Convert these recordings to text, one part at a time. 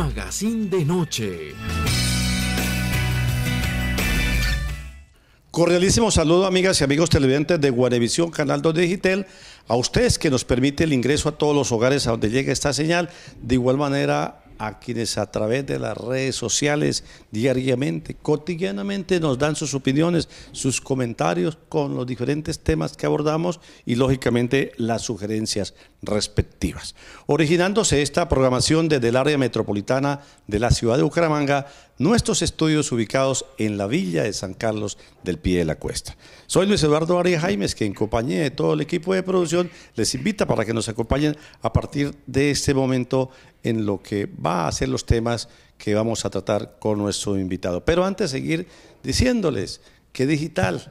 Magazine de Noche. Correalísimo saludo amigas y amigos televidentes de Guarevisión Canal 2 Digital, a ustedes que nos permite el ingreso a todos los hogares a donde llegue esta señal, de igual manera a quienes a través de las redes sociales diariamente, cotidianamente nos dan sus opiniones, sus comentarios con los diferentes temas que abordamos y lógicamente las sugerencias respectivas. Originándose esta programación desde el área metropolitana de la ciudad de Bucaramanga, nuestros estudios ubicados en la villa de San Carlos del Pie de la Cuesta. Soy Luis Eduardo Arias Jaimes, que en compañía de todo el equipo de producción les invita para que nos acompañen a partir de este momento en lo que va a ser los temas que vamos a tratar con nuestro invitado. Pero antes de seguir diciéndoles que Digital,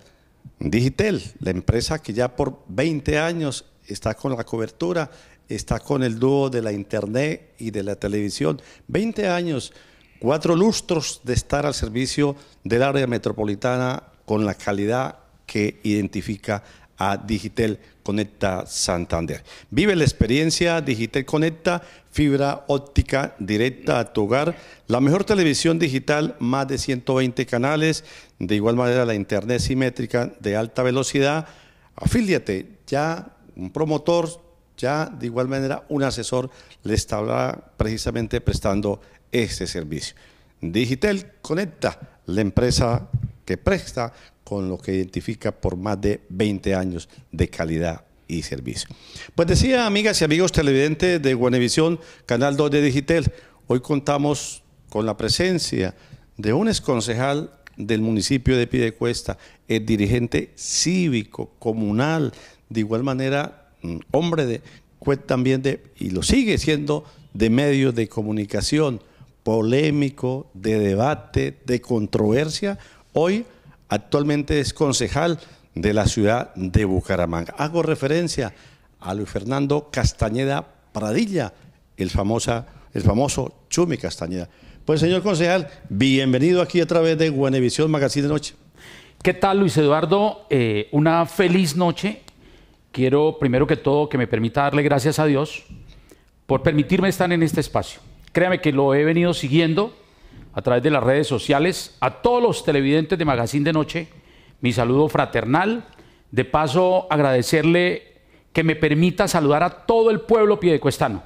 Digitel, la empresa que ya por 20 años está con la cobertura, está con el dúo de la Internet y de la televisión, 20 años cuatro lustros de estar al servicio del área metropolitana con la calidad que identifica a Digitel Conecta Santander. Vive la experiencia Digitel Conecta, fibra óptica directa a tu hogar, la mejor televisión digital, más de 120 canales, de igual manera la internet simétrica de alta velocidad. Afíliate, ya un promotor, ya de igual manera un asesor le estará precisamente prestando este servicio. Digitel conecta la empresa que presta con lo que identifica por más de 20 años de calidad y servicio. Pues decía, amigas y amigos televidentes de Guanevisión, Canal 2 de Digitel, hoy contamos con la presencia de un exconcejal del municipio de Pidecuesta, el dirigente cívico, comunal, de igual manera, hombre de, pues, también de, y lo sigue siendo, de medios de comunicación, polémico, de debate, de controversia. Hoy actualmente es concejal de la ciudad de Bucaramanga. Hago referencia a Luis Fernando Castañeda Pradilla, el, famosa, el famoso Chumi Castañeda. Pues señor concejal, bienvenido aquí a través de Guanevisión Magazine de Noche. ¿Qué tal Luis Eduardo? Eh, una feliz noche. Quiero primero que todo que me permita darle gracias a Dios por permitirme estar en este espacio. Créame que lo he venido siguiendo a través de las redes sociales. A todos los televidentes de Magazine de Noche, mi saludo fraternal. De paso, agradecerle que me permita saludar a todo el pueblo piedecuestano,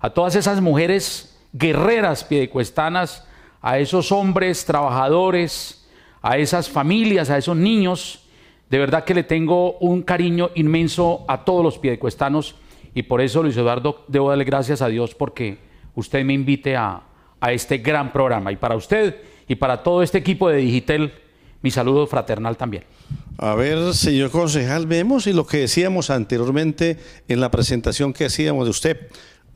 a todas esas mujeres guerreras piedecuestanas, a esos hombres trabajadores, a esas familias, a esos niños. De verdad que le tengo un cariño inmenso a todos los piedecuestanos y por eso, Luis Eduardo, debo darle gracias a Dios porque usted me invite a, este gran programa. Y para usted y para todo este equipo de Digitel, mi saludo fraternal también. A ver, señor concejal, vemos y lo que decíamos anteriormente en la presentación que hacíamos de usted,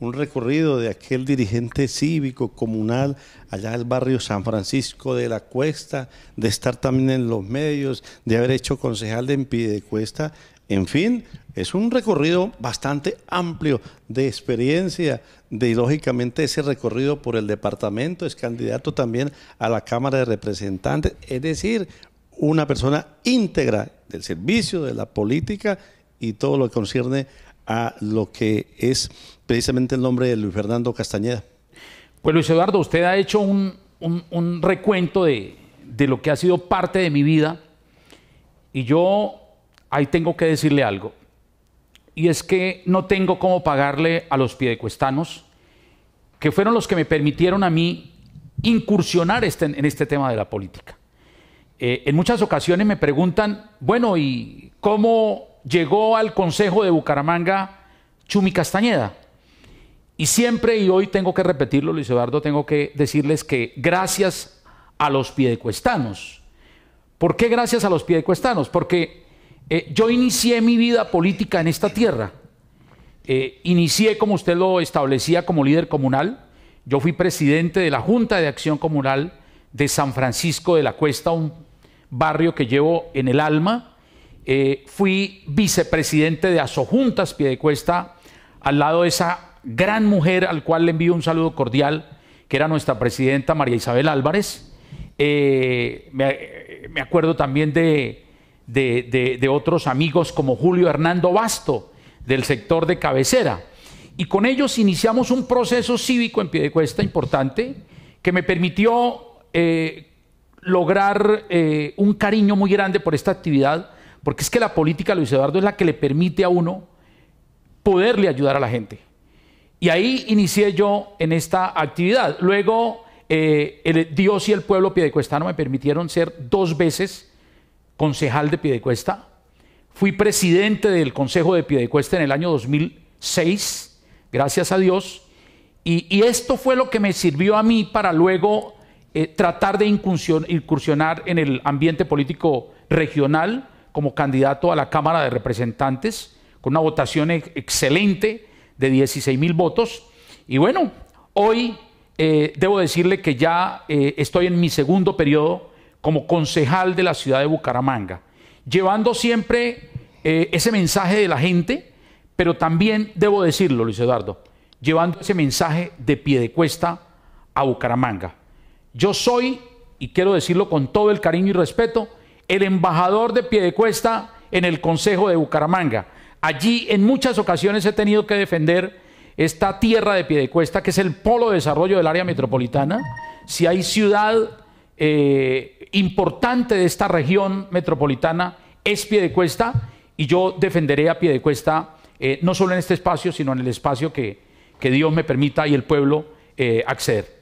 un recorrido de aquel dirigente cívico comunal allá del barrio San Francisco de la Cuesta, de estar también en los medios, de haber hecho concejal de Cuesta. En fin, es un recorrido bastante amplio de experiencia, de lógicamente ese recorrido por el departamento, es candidato también a la Cámara de Representantes, es decir, una persona íntegra del servicio, de la política y todo lo que concierne a lo que es precisamente el nombre de Luis Fernando Castañeda. Pues Luis Eduardo, usted ha hecho un, recuento de lo que ha sido parte de mi vida y yo ahí tengo que decirle algo. Y es que no tengo cómo pagarle a los piedecuestanos, que fueron los que me permitieron a mí incursionar este, en este tema de la política. Eh, en muchas ocasiones me preguntan, bueno, ¿y cómo llegó al Consejo de Bucaramanga Chumi Castañeda? Y siempre y hoy tengo que repetirlo, Luis Eduardo, tengo que decirles que gracias a los piedecuestanos. ¿Por qué gracias a los piedecuestanos? Porque eh, yo inicié mi vida política en esta tierra. Eh, inicié, como usted lo establecía, como líder comunal. Yo fui presidente de la Junta de Acción Comunal de San Francisco de la Cuesta, un barrio que llevo en el alma. Eh, fui vicepresidente de Asojuntas Piedecuesta, al lado de esa gran mujer al cual le envío un saludo cordial, que era nuestra presidenta María Isabel Álvarez. me, acuerdo también de de, otros amigos como Julio Hernando Basto, del sector de cabecera. Y con ellos iniciamos un proceso cívico en Piedecuesta importante que me permitió eh, lograr eh, un cariño muy grande por esta actividad, porque es que la política, Luis Eduardo, es la que le permite a uno poderle ayudar a la gente. Y ahí inicié yo en esta actividad. Luego, eh, Dios y el pueblo piedecuestano me permitieron ser dos veces concejal de Piedecuesta, fui presidente del Consejo de Piedecuesta en el año 2006, gracias a Dios, y, esto fue lo que me sirvió a mí para luego eh, tratar de incursionar en el ambiente político regional como candidato a la Cámara de Representantes, con una votación excelente de 16 mil votos. Y bueno, hoy eh, debo decirle que ya eh, estoy en mi segundo periodo como concejal de la ciudad de Bucaramanga, llevando siempre eh, ese mensaje de la gente, pero también, debo decirlo, Luis Eduardo, llevando ese mensaje de pie de cuesta a Bucaramanga. Yo soy, y quiero decirlo con todo el cariño y respeto, el embajador de Piedecuesta en el Consejo de Bucaramanga. Allí en muchas ocasiones he tenido que defender esta tierra de Piedecuesta, que es el polo de desarrollo del área metropolitana. Si hay ciudad eh, importante de esta región metropolitana es cuesta y yo defenderé a Piedecuesta cuesta eh, no solo en este espacio, sino en el espacio que, que Dios me permita y el pueblo eh, acceder.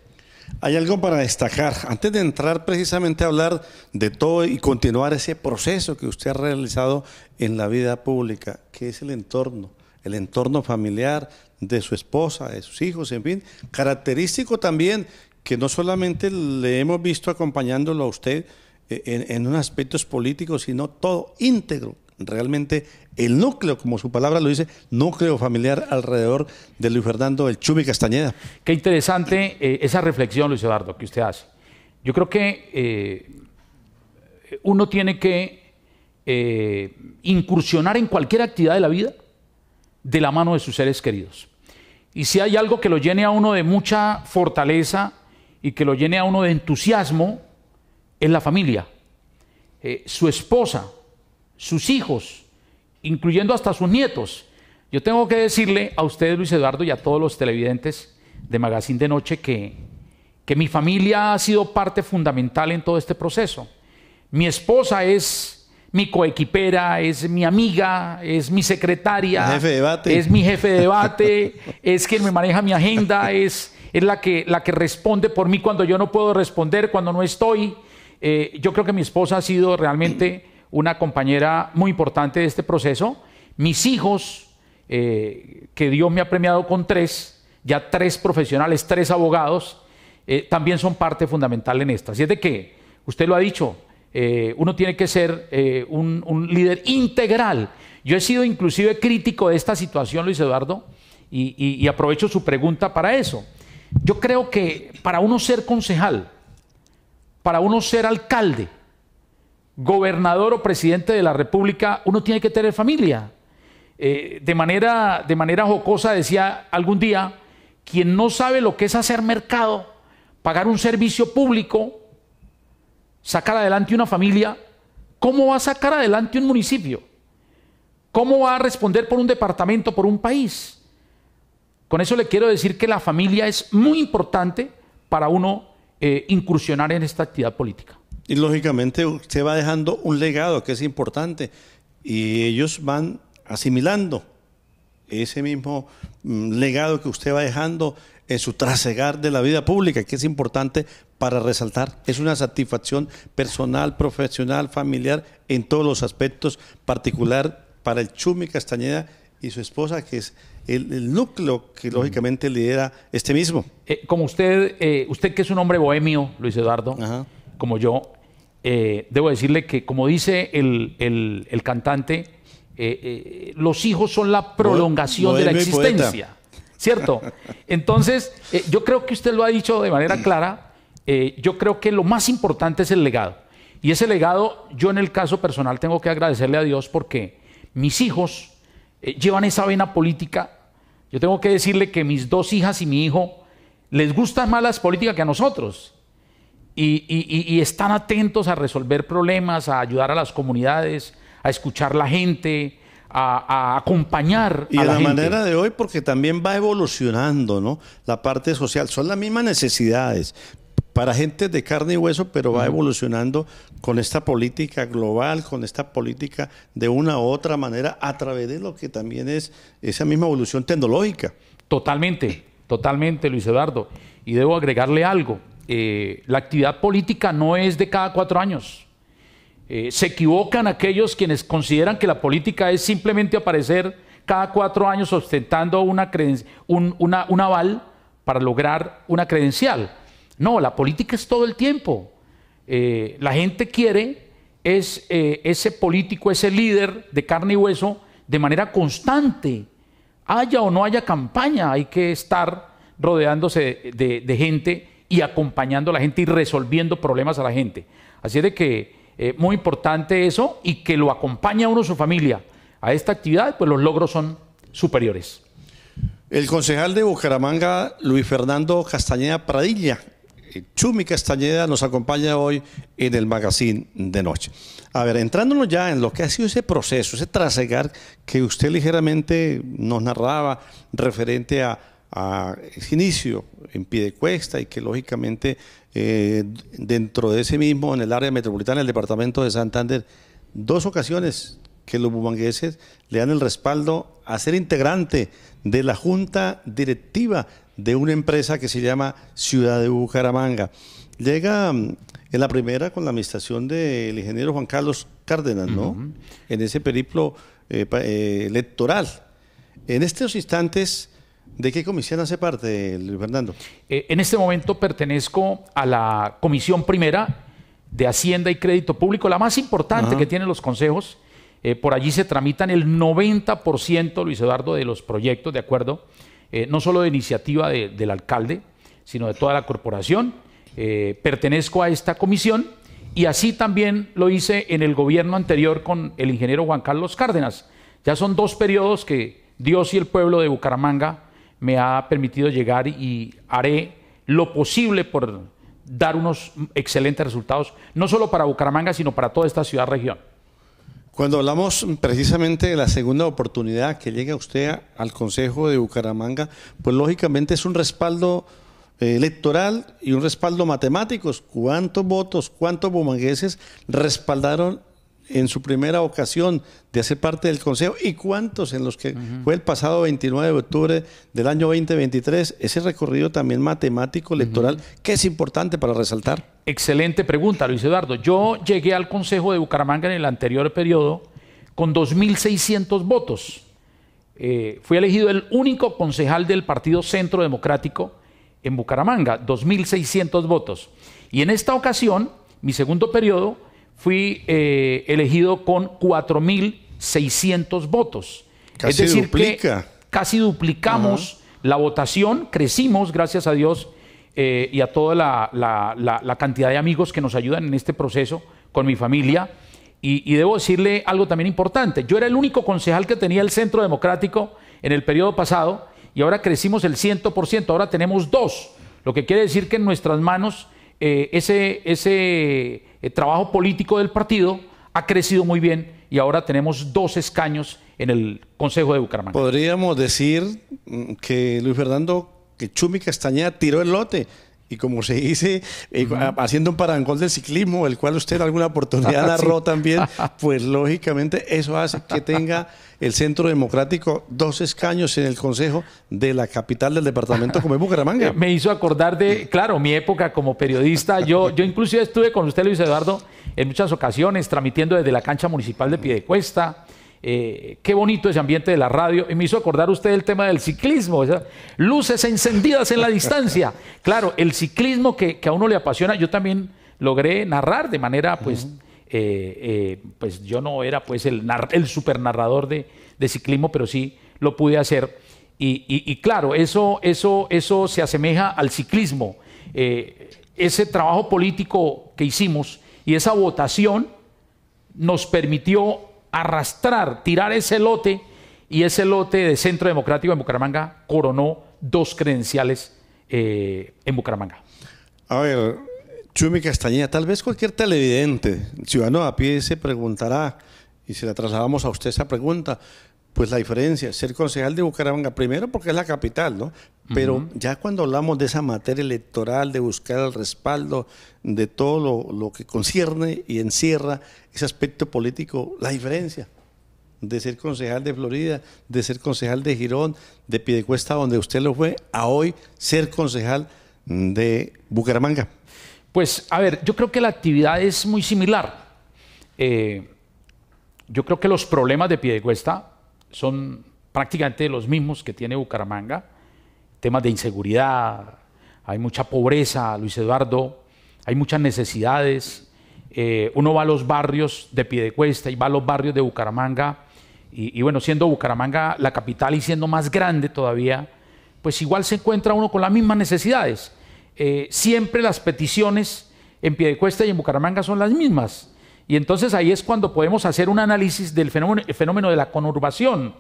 Hay algo para destacar. Antes de entrar precisamente a hablar de todo y continuar ese proceso que usted ha realizado en la vida pública, que es el entorno, el entorno familiar de su esposa, de sus hijos, en fin, característico también que no solamente le hemos visto acompañándolo a usted eh, en, unos aspectos políticos, sino todo íntegro, realmente el núcleo, como su palabra lo dice, núcleo familiar alrededor de Luis Fernando El Chumi Castañeda. Qué interesante eh, esa reflexión, Luis Eduardo, que usted hace. Yo creo que eh, uno tiene que incursionar en cualquier actividad de la vida de la mano de sus seres queridos. Y si hay algo que lo llene a uno de mucha fortaleza, y que lo llene a uno de entusiasmo es la familia. Eh, su esposa, sus hijos, incluyendo hasta sus nietos. Yo tengo que decirle a usted, Luis Eduardo, y a todos los televidentes de Magazine de Noche que, que mi familia ha sido parte fundamental en todo este proceso. Mi esposa es mi coequipera, es mi amiga, es mi secretaria, debate. es mi jefe de debate, es quien me maneja mi agenda, es es la que, la que responde por mí cuando yo no puedo responder, cuando no estoy. Eh, yo creo que mi esposa ha sido realmente una compañera muy importante de este proceso. Mis hijos, eh, que Dios me ha premiado con tres, ya tres profesionales, tres abogados, eh, también son parte fundamental en esto. Así es de que, usted lo ha dicho, uno tiene que ser un, líder integral. Yo he sido inclusive crítico de esta situación, Luis Eduardo, y aprovecho su pregunta para eso. Yo creo que para uno ser concejal, para uno ser alcalde, gobernador o presidente de la República, uno tiene que tener familia. Eh, de, manera, de manera jocosa decía algún día, quien no sabe lo que es hacer mercado, pagar un servicio público, sacar adelante una familia, ¿cómo va a sacar adelante un municipio? ¿Cómo va a responder por un departamento, por un país? Con eso le quiero decir que la familia es muy importante para uno eh, incursionar en esta actividad política. Y lógicamente usted va dejando un legado que es importante y ellos van asimilando ese mismo mm, legado que usted va dejando en su trasegar de la vida pública, que es importante para resaltar. Es una satisfacción personal, profesional, familiar, en todos los aspectos, particular para el Chumi Castañeda y su esposa, que es el, núcleo que lógicamente lidera este mismo. Eh, como usted, eh, usted que es un hombre bohemio, Luis Eduardo, como yo, eh, debo decirle que como dice el, cantante, los hijos son la prolongación de la existencia. ¿Cierto? Entonces, yo creo que usted lo ha dicho de manera clara. yo creo que lo más importante es el legado. Y ese legado, yo en el caso personal tengo que agradecerle a Dios porque mis hijos, eh, llevan esa vena política. Yo tengo que decirle que mis dos hijas y mi hijo les gustan más las políticas que a nosotros. Y, están atentos a resolver problemas, a ayudar a las comunidades, a escuchar la gente, a, a acompañar. Y a de la, manera de hoy, porque también va evolucionando, ¿no? La parte social, son las mismas necesidades, para gente de carne y hueso, pero va evolucionando con esta política global, con esta política de una u otra manera, a través de lo que también es esa misma evolución tecnológica. Totalmente, totalmente, Luis Eduardo. Y debo agregarle algo. Eh, la actividad política no es de cada cuatro años. Eh, se equivocan aquellos quienes consideran que la política es simplemente aparecer cada cuatro años ostentando una, un, un aval para lograr una credencial no, la política es todo el tiempo. Eh, la gente quiere eh, ese político, ese líder de carne y hueso de manera constante. Haya o no haya campaña, hay que estar rodeándose de, gente y acompañando a la gente y resolviendo problemas a la gente. Así de que es eh, muy importante eso y que lo a uno su familia a esta actividad, pues los logros son superiores. El concejal de Bucaramanga, Luis Fernando Castañeda Pradilla, eh, Chumi Castañeda nos acompaña hoy en el magazine de noche. A ver, entrándonos ya en lo que ha sido ese proceso, ese trasegar que usted ligeramente nos narraba referente a, ese inicio en pie de cuesta y que lógicamente eh, dentro de ese mismo, en el área metropolitana, el departamento de Santander, dos ocasiones que los bumangueses le dan el respaldo a ser integrante de la Junta Directiva de una empresa que se llama Ciudad de Bucaramanga. Llega mm, en la primera con la administración del ingeniero Juan Carlos Cárdenas, ¿no? En ese periplo eh, eh, electoral. En estos instantes, ¿de qué comisión hace parte, Luis Fernando? Eh, en este momento pertenezco a la comisión primera de Hacienda y Crédito Público, la más importante que tienen los consejos. por allí se tramitan el 90%, Luis Eduardo, de los proyectos, ¿de acuerdo? Eh, no solo de iniciativa del alcalde, sino de toda la corporación. Eh, pertenezco a esta comisión y así también lo hice en el gobierno anterior con el ingeniero Juan Carlos Cárdenas. Ya son dos periodos que Dios y el pueblo de Bucaramanga me ha permitido llegar y haré lo posible por dar unos excelentes resultados, no solo para Bucaramanga, sino para toda esta ciudad-región. Cuando hablamos precisamente de la segunda oportunidad que llega usted al Consejo de Bucaramanga, pues lógicamente es un respaldo eh, electoral y un respaldo matemático. ¿Cuántos votos, cuántos bumangueses respaldaron en su primera ocasión de hacer parte del Consejo y cuántos en los que fue el pasado 29 de octubre del año 2023, ese recorrido también matemático, electoral, que es importante para resaltar. Excelente pregunta, Luis Eduardo. Yo llegué al Consejo de Bucaramanga en el anterior periodo con 2.600 votos. Eh, fui elegido el único concejal del Partido Centro Democrático en Bucaramanga, 2.600 votos. Y en esta ocasión, mi segundo periodo, fui eh, elegido con 4.600 votos. es decir, que casi duplicamos la votación, crecimos, gracias a Dios, eh, y a toda la, cantidad de amigos que nos ayudan en este proceso con mi familia. Y, debo decirle algo también importante. Yo era el único concejal que tenía el Centro Democrático en el periodo pasado y ahora crecimos el 100%, ahora tenemos dos, lo que quiere decir que en nuestras manos eh, ese, ese el trabajo político del partido, ha crecido muy bien y ahora tenemos dos escaños en el Consejo de Bucaramanga. Podríamos decir mm, que Luis Fernando que Chumi Castañeda tiró el lote y como se dice, eh, haciendo un parangón del ciclismo, el cual usted alguna oportunidad narró también, pues lógicamente eso hace que tenga el Centro Democrático dos escaños en el Consejo de la capital del departamento como es Bucaramanga. Me hizo acordar de, claro, mi época como periodista. Yo, yo inclusive estuve con usted, Luis Eduardo, en muchas ocasiones, tramitiendo desde la cancha municipal de Piedecuesta. Eh, qué bonito ese ambiente de la radio. Y me hizo acordar usted el tema del ciclismo, luces encendidas en la distancia. Claro, el ciclismo que, a uno le apasiona, yo también logré narrar de manera, pues, eh, eh, pues yo no era pues el, el super narrador de, ciclismo, pero sí lo pude hacer. Y, claro, eso, eso, eso se asemeja al ciclismo. ese trabajo político que hicimos y esa votación nos permitió arrastrar, tirar ese lote y ese lote de Centro Democrático en Bucaramanga coronó dos credenciales eh, en Bucaramanga. A ver, Chumi Castañeda, tal vez cualquier televidente, ciudadano a pie, se preguntará, y si la trasladamos a usted esa pregunta, pues la diferencia, ser concejal de Bucaramanga, primero porque es la capital, ¿no? Pero ya cuando hablamos de esa materia electoral, de buscar el respaldo de todo lo, que concierne y encierra ese aspecto político, la diferencia de ser concejal de Florida, de ser concejal de Girón, de Piedecuesta, donde usted lo fue, a hoy ser concejal de Bucaramanga. Pues, a ver, yo creo que la actividad es muy similar. Eh, yo creo que los problemas de Piedecuesta son prácticamente los mismos que tiene Bucaramanga temas de inseguridad, hay mucha pobreza, Luis Eduardo, hay muchas necesidades. Eh, uno va a los barrios de Piedecuesta y va a los barrios de Bucaramanga, y, bueno, siendo Bucaramanga la capital y siendo más grande todavía, pues igual se encuentra uno con las mismas necesidades. Eh, siempre las peticiones en Piedecuesta y en Bucaramanga son las mismas. Y entonces ahí es cuando podemos hacer un análisis del fenómeno de la conurbación,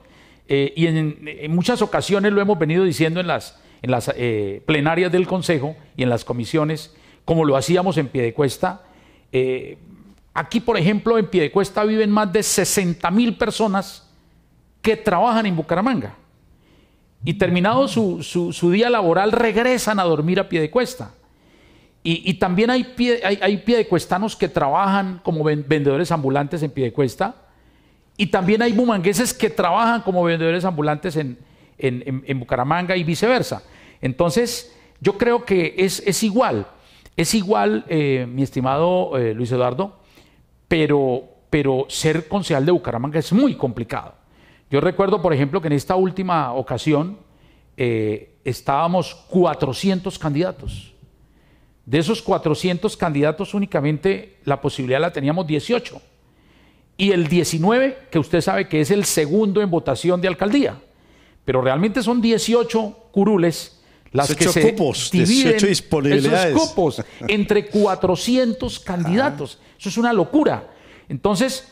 eh, y en, muchas ocasiones lo hemos venido diciendo en las, en las eh, plenarias del Consejo y en las comisiones, como lo hacíamos en Piedecuesta. cuesta. Eh, aquí, por ejemplo, en Piedecuesta viven más de 60 mil personas que trabajan en Bucaramanga. Y terminado su, día laboral, regresan a dormir a Piedecuesta. Y, y también hay, pie, hay, hay piedecuestanos que trabajan como vendedores ambulantes en Piedecuesta y también hay bumangueses que trabajan como vendedores ambulantes en, Bucaramanga y viceversa. Entonces, yo creo que es, es igual, es igual, eh, mi estimado eh, Luis Eduardo, pero, pero ser concejal de Bucaramanga es muy complicado. Yo recuerdo, por ejemplo, que en esta última ocasión eh, estábamos 400 candidatos. De esos 400 candidatos únicamente la posibilidad la teníamos 18 y el 19, que usted sabe que es el segundo en votación de alcaldía. Pero realmente son 18 curules las 18 que se 18 disponibilidades. esos entre 400 ah. candidatos. Eso es una locura. Entonces,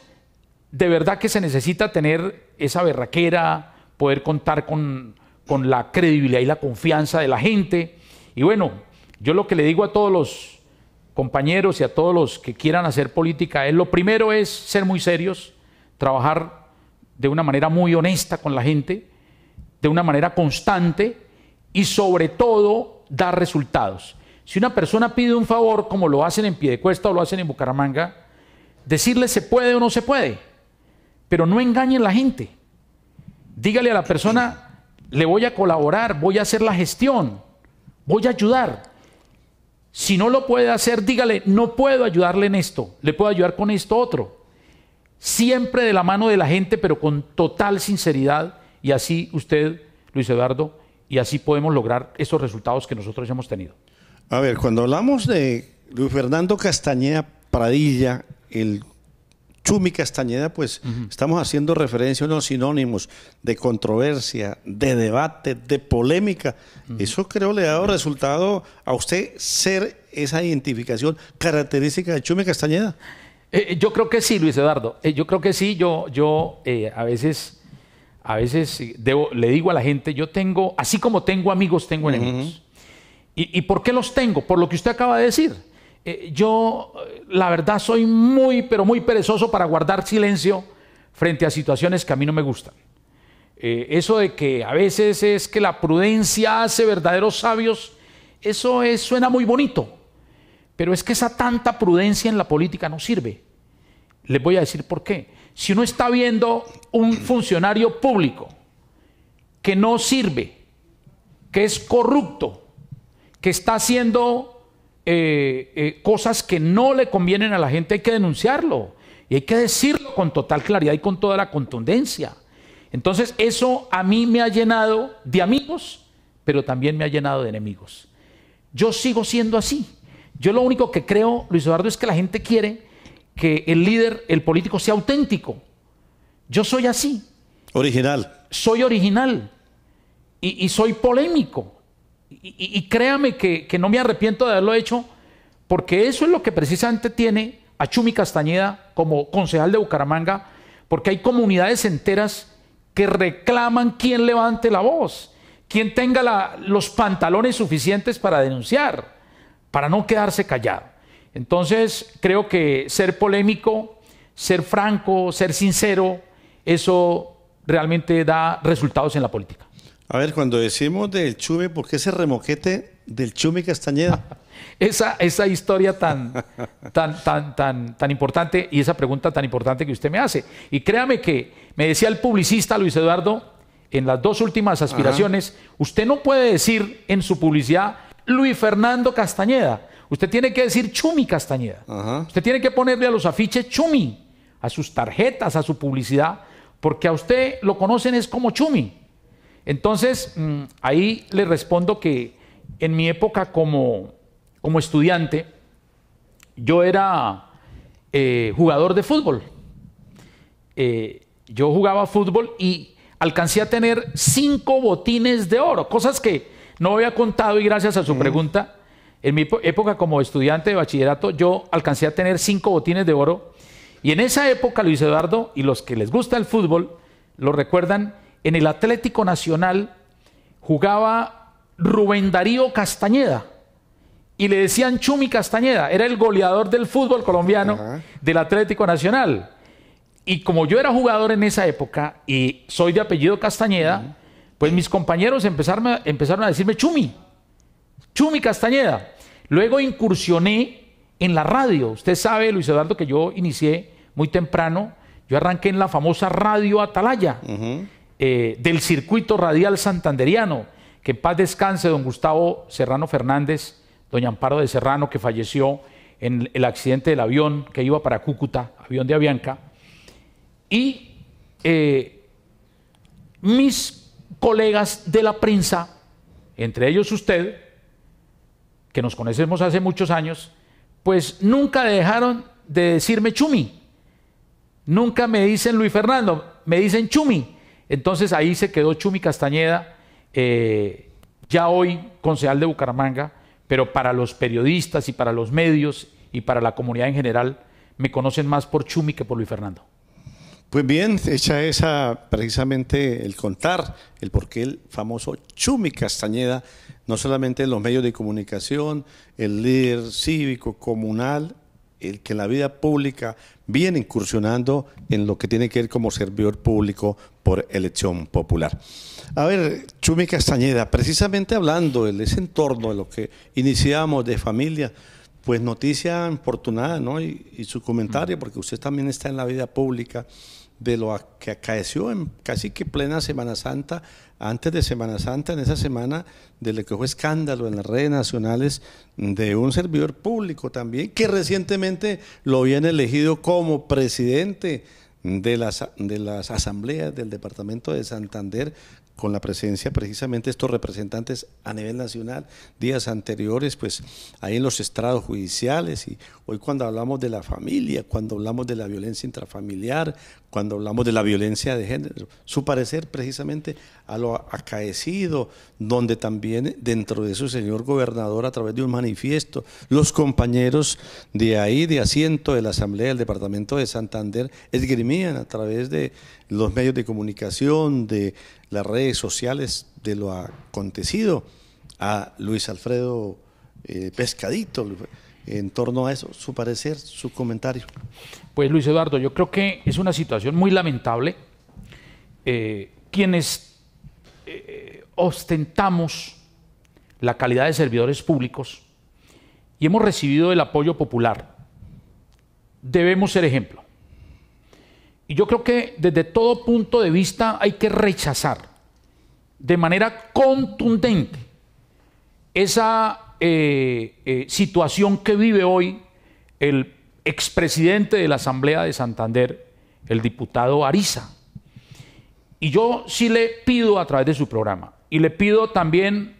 de verdad que se necesita tener esa berraquera, poder contar con la credibilidad y la confianza de la gente. Y bueno, yo lo que le digo a todos los compañeros y a todos los que quieran hacer política es, lo primero es ser muy serios, trabajar de una manera muy honesta con la gente, de una manera constante y sobre todo dar resultados. Si una persona pide un favor, como lo hacen en Piedecuesta o lo hacen en Bucaramanga, decirle se puede o no se puede, pero no engañen a la gente. Dígale a la persona, le voy a colaborar, voy a hacer la gestión, voy a ayudar. Si no lo puede hacer, dígale, no puedo ayudarle en esto, le puedo ayudar con esto otro. Siempre de la mano de la gente, pero con total sinceridad. Y así usted, Luis Eduardo, y así podemos lograr esos resultados que nosotros hemos tenido. A ver, cuando hablamos de Luis Fernando Castañeda Pradilla, el Chumi Castañeda, pues estamos haciendo referencia a unos sinónimos de controversia, de debate, de polémica. Eso creo le ha dado resultado a usted ser esa identificación característica de Chumi Castañeda. Eh, eh, yo creo que sí, Luis Eduardo. Eh, yo creo que sí. Yo, yo a veces, a veces le digo a la gente, yo tengo, así como tengo amigos, tengo enemigos. ¿Y por qué los tengo? Por lo que usted acaba de decir eh, yo la verdad soy muy, pero muy perezoso para guardar silencio frente a situaciones que a mí no me gustan. Eh, eso de que a veces es que la prudencia hace verdaderos sabios, eso es, suena muy bonito, pero es que esa tanta prudencia en la política no sirve. Les voy a decir por qué. Si uno está viendo un funcionario público que no sirve, que es corrupto, que está haciendo eh, eh, cosas que no le convienen a la gente, hay que denunciarlo. Y hay que decirlo con total claridad y con toda la contundencia. Entonces eso a mí me ha llenado de amigos, pero también me ha llenado de enemigos. Yo sigo siendo así. Yo lo único que creo, Luis Eduardo, es que la gente quiere que el líder, el político, sea auténtico. Yo soy así. Original. Soy original. y soy polémico y, créame que, no me arrepiento de haberlo hecho, porque eso es lo que precisamente tiene a Chumi Castañeda como concejal de Bucaramanga, porque hay comunidades enteras que reclaman quien levante la voz, quien tenga los pantalones suficientes para denunciar, para no quedarse callado. Entonces, creo que ser polémico, ser franco, ser sincero, eso realmente da resultados en la política. A ver, cuando decimos del chume, ¿por qué ese remoquete del Chumi Castañeda? esa, esa historia tan, tan, tan, tan, tan importante y esa pregunta tan importante que usted me hace. Y créame que me decía el publicista Luis Eduardo, en las dos últimas aspiraciones, usted no puede decir en su publicidad Luis Fernando Castañeda. Usted tiene que decir Chumi Castañeda. Usted tiene que ponerle a los afiches Chumi, a sus tarjetas, a su publicidad, porque a usted lo conocen es como Chumi. Entonces, mm, ahí le respondo que en mi época como, estudiante, yo era eh, jugador de fútbol. Eh, yo jugaba fútbol y alcancé a tener cinco botines de oro, cosas que no había contado y gracias a su pregunta, en mi época como estudiante de bachillerato, yo alcancé a tener cinco botines de oro. Y en esa época, Luis Eduardo, y los que les gusta el fútbol, lo recuerdan, en el Atlético Nacional jugaba Rubén Darío Castañeda y le decían Chumi Castañeda, era el goleador del fútbol colombiano del Atlético Nacional. Y como yo era jugador en esa época y soy de apellido Castañeda, pues mis compañeros empezaron, a decirme Chumi, Chumi Castañeda. Luego incursioné en la radio. Usted sabe, Luis Eduardo, que yo inicié muy temprano. Yo arranqué en la famosa Radio Atalaya. Eh, del circuito radial santanderiano. Que en paz descanse don Gustavo Serrano Fernández, doña Amparo de Serrano, que falleció en el accidente del avión que iba para Cúcuta, avión de Avianca. Y eh, mis colegas de la prensa, entre ellos usted, que nos conocemos hace muchos años, pues nunca dejaron de decirme Chumi. Nunca me dicen Luis Fernando, me dicen Chumi. Entonces ahí se quedó Chumi Castañeda, eh, ya hoy concejal de Bucaramanga, pero para los periodistas y para los medios y para la comunidad en general, me conocen más por Chumi que por Luis Fernando. Pues bien, hecha esa precisamente el contar el porqué el famoso Chumi Castañeda, no solamente en los medios de comunicación, el líder cívico, comunal, el que en la vida pública viene incursionando en lo que tiene que ver como servidor público por elección popular. A ver, Chumi Castañeda, precisamente hablando de ese entorno de lo que iniciamos de familia, pues noticia infortunada, ¿no? y su comentario, porque usted también está en la vida pública de lo que acaeció en casi que plena Semana Santa, antes de Semana Santa, en esa semana, de lo que fue escándalo en las redes nacionales de un servidor público también, que recientemente lo habían elegido como presidente de las, de las asambleas del departamento de Santander, con la presencia precisamente de estos representantes a nivel nacional días anteriores, pues ahí en los estrados judiciales y hoy cuando hablamos de la familia, cuando hablamos de la violencia intrafamiliar, cuando hablamos de la violencia de género, su parecer precisamente a lo acaecido, donde también dentro de su señor gobernador a través de un manifiesto, los compañeros de ahí, de asiento de la Asamblea del Departamento de Santander, esgrimían a través de los medios de comunicación, de las redes sociales, de lo acontecido a Luis Alfredo eh, Pescadito en torno a eso, su parecer, su comentario. Pues Luis Eduardo, yo creo que es una situación muy lamentable. Eh, quienes eh, eh, ostentamos la calidad de servidores públicos y hemos recibido el apoyo popular, debemos ser ejemplo. Y yo creo que desde todo punto de vista hay que rechazar de manera contundente esa eh, eh, situación que vive hoy el expresidente de la Asamblea de Santander, el diputado Ariza. Y yo sí le pido a través de su programa, y le pido también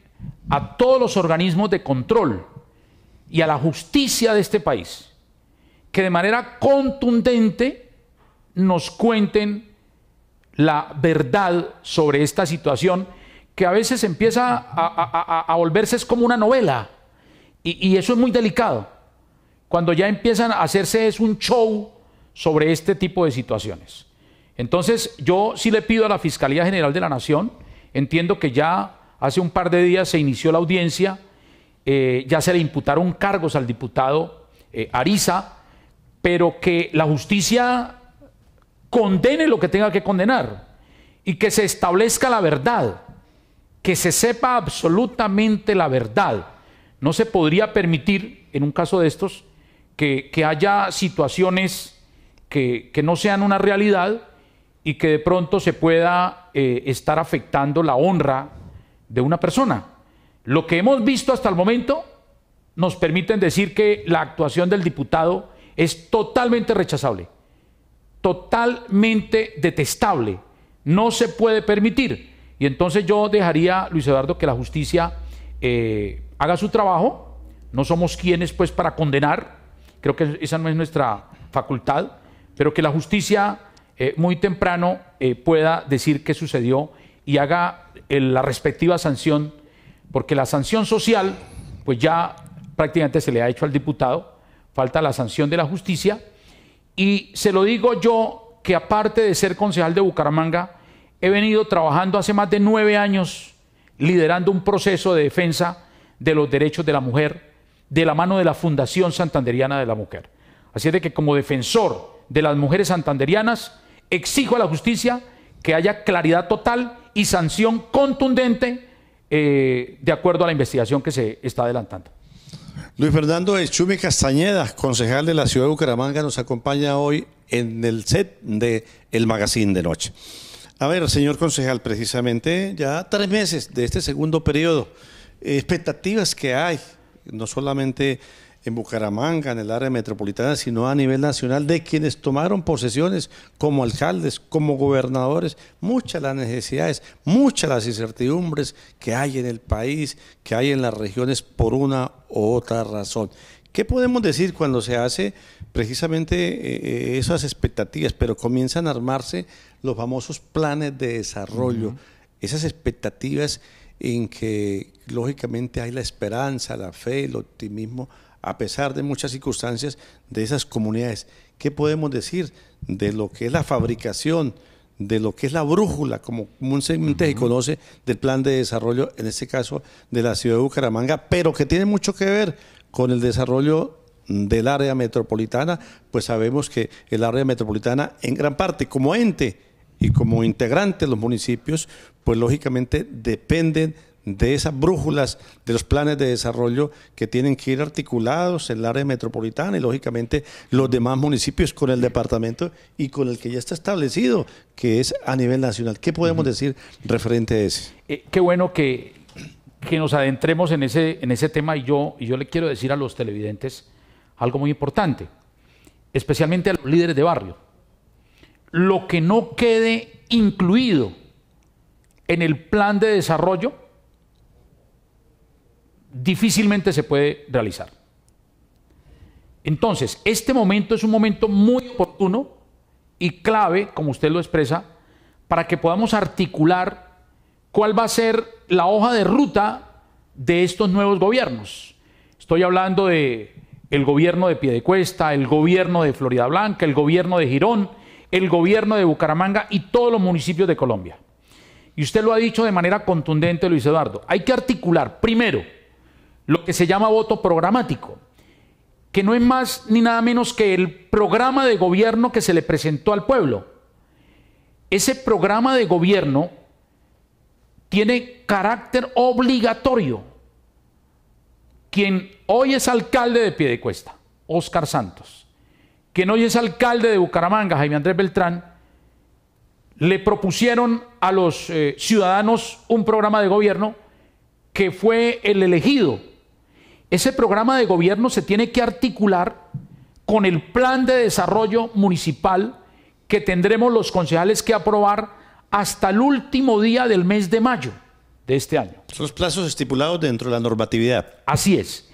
a todos los organismos de control y a la justicia de este país, que de manera contundente nos cuenten la verdad sobre esta situación que a veces empieza a, volverse es como una novela. Y, eso es muy delicado. Cuando ya empiezan a hacerse es un show sobre este tipo de situaciones. Entonces yo sí le pido a la Fiscalía General de la Nación, entiendo que ya hace un par de días se inició la audiencia, eh, ya se le imputaron cargos al diputado eh, Ariza, pero que la justicia condene lo que tenga que condenar y que se establezca la verdad que se sepa absolutamente la verdad. No se podría permitir, en un caso de estos, que, haya situaciones que, no sean una realidad y que de pronto se pueda eh, estar afectando la honra de una persona. Lo que hemos visto hasta el momento nos permiten decir que la actuación del diputado es totalmente rechazable, totalmente detestable, no se puede permitir. Y entonces yo dejaría, Luis Eduardo, que la justicia eh, haga su trabajo. No somos quienes, pues, para condenar. Creo que esa no es nuestra facultad. Pero que la justicia eh, muy temprano eh, pueda decir qué sucedió y haga la respectiva sanción. Porque la sanción social, pues ya prácticamente se le ha hecho al diputado. Falta la sanción de la justicia. Y se lo digo yo, que aparte de ser concejal de Bucaramanga, he venido trabajando hace más de nueve años liderando un proceso de defensa de los derechos de la mujer de la mano de la Fundación Santanderiana de la Mujer. Así es de que como defensor de las mujeres santanderianas, exijo a la justicia que haya claridad total y sanción contundente eh, de acuerdo a la investigación que se está adelantando. Luis Fernando Echume Castañeda, concejal de la ciudad de Bucaramanga, nos acompaña hoy en el set de El Magazine de Noche. A ver, señor concejal, precisamente ya tres meses de este segundo periodo, expectativas que hay, no solamente en Bucaramanga, en el área metropolitana, sino a nivel nacional, de quienes tomaron posesiones como alcaldes, como gobernadores, muchas las necesidades, muchas las incertidumbres que hay en el país, que hay en las regiones por una u otra razón. ¿Qué podemos decir cuando se hace precisamente eh, eh, esas expectativas, pero comienzan a armarse los famosos planes de desarrollo, esas expectativas en que lógicamente hay la esperanza, la fe, el optimismo, a pesar de muchas circunstancias de esas comunidades. ¿Qué podemos decir de lo que es la fabricación, de lo que es la brújula, como un uh se conoce, del plan de desarrollo, en este caso de la ciudad de Bucaramanga, pero que tiene mucho que ver con el desarrollo del área metropolitana, pues sabemos que el área metropolitana en gran parte como ente y como integrantes los municipios, pues lógicamente dependen de esas brújulas de los planes de desarrollo que tienen que ir articulados en el área metropolitana y lógicamente los demás municipios con el departamento y con el que ya está establecido, que es a nivel nacional. ¿Qué podemos decir referente a ese? Eh, qué bueno que, que nos adentremos en ese, en ese tema y yo, y yo le quiero decir a los televidentes algo muy importante, especialmente a los líderes de barrio lo que no quede incluido en el plan de desarrollo difícilmente se puede realizar. Entonces, este momento es un momento muy oportuno y clave, como usted lo expresa, para que podamos articular cuál va a ser la hoja de ruta de estos nuevos gobiernos. Estoy hablando de el gobierno de Cuesta, el gobierno de Florida Blanca, el gobierno de Girón, el gobierno de Bucaramanga y todos los municipios de Colombia. Y usted lo ha dicho de manera contundente, Luis Eduardo. Hay que articular, primero, lo que se llama voto programático, que no es más ni nada menos que el programa de gobierno que se le presentó al pueblo. Ese programa de gobierno tiene carácter obligatorio. Quien hoy es alcalde de Piedecuesta, Óscar Santos, que hoy es alcalde de Bucaramanga, Jaime Andrés Beltrán, le propusieron a los eh, ciudadanos un programa de gobierno que fue el elegido. Ese programa de gobierno se tiene que articular con el plan de desarrollo municipal que tendremos los concejales que aprobar hasta el último día del mes de mayo de este año. Son los plazos estipulados dentro de la normatividad. Así es.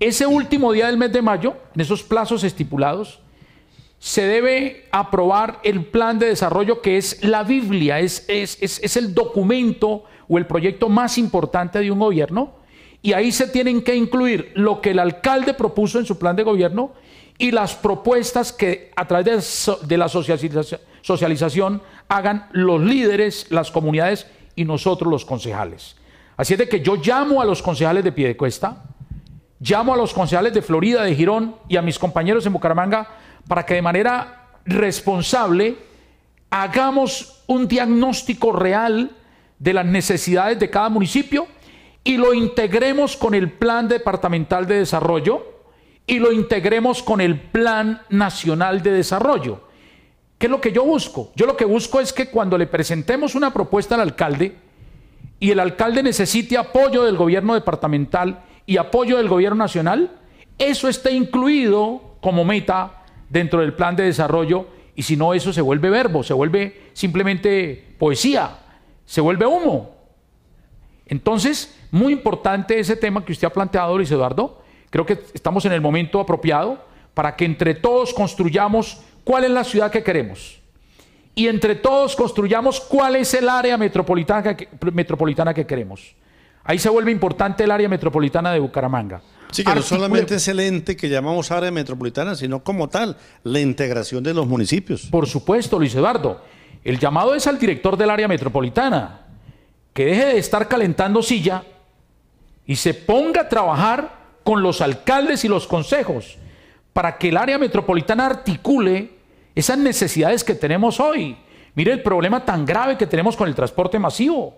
Ese último día del mes de mayo, en esos plazos estipulados, se debe aprobar el plan de desarrollo que es la Biblia, es, es, el documento o el proyecto más importante de un gobierno. Y ahí se tienen que incluir lo que el alcalde propuso en su plan de gobierno y las propuestas que a través de, la socialización, socialización hagan los líderes, las comunidades y nosotros los concejales. Así es de que yo llamo a los concejales de Piedecuesta, llamo a los concejales de Florida, de Girón y a mis compañeros en Bucaramanga para que de manera responsable hagamos un diagnóstico real de las necesidades de cada municipio y lo integremos con el plan departamental de desarrollo y lo integremos con el plan nacional de desarrollo. ¿Qué es lo que yo busco? Yo lo que busco es que cuando le presentemos una propuesta al alcalde y el alcalde necesite apoyo del gobierno departamental y apoyo del gobierno nacional, eso esté incluido como meta dentro del plan de desarrollo y si no eso se vuelve verbo, se vuelve simplemente poesía, se vuelve humo. Entonces, muy importante ese tema que usted ha planteado, Luis Eduardo. Creo que estamos en el momento apropiado para que entre todos construyamos cuál es la ciudad que queremos. Y entre todos construyamos cuál es el área metropolitana que, metropolitana que queremos. Ahí se vuelve importante el área metropolitana de Bucaramanga. Sí, que no solamente es el ente que llamamos área metropolitana, sino como tal, la integración de los municipios. Por supuesto, Luis Eduardo. El llamado es al director del área metropolitana, que deje de estar calentando silla y se ponga a trabajar con los alcaldes y los consejos para que el área metropolitana articule esas necesidades que tenemos hoy. Mire el problema tan grave que tenemos con el transporte masivo.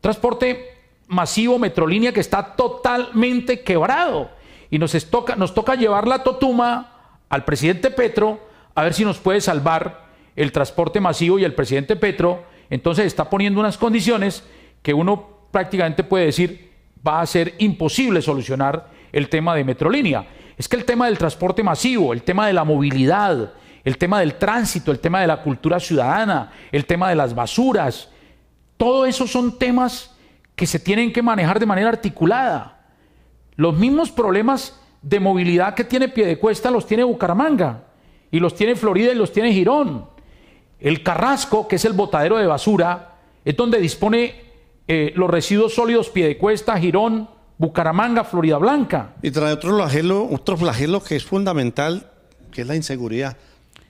Transporte masivo Metrolínea que está totalmente quebrado. Y nos toca, nos toca llevar la totuma al presidente Petro a ver si nos puede salvar el transporte masivo y el presidente Petro entonces está poniendo unas condiciones que uno prácticamente puede decir va a ser imposible solucionar el tema de Metrolínea. Es que el tema del transporte masivo, el tema de la movilidad, el tema del tránsito, el tema de la cultura ciudadana, el tema de las basuras, todo eso son temas que se tienen que manejar de manera articulada. Los mismos problemas de movilidad que tiene Piedecuesta los tiene Bucaramanga, y los tiene Florida y los tiene Girón. El Carrasco, que es el botadero de basura, es donde dispone eh, los residuos sólidos Piedecuesta, Girón, Bucaramanga, Florida Blanca. Y trae otro flagelo, otro flagelo que es fundamental, que es la inseguridad.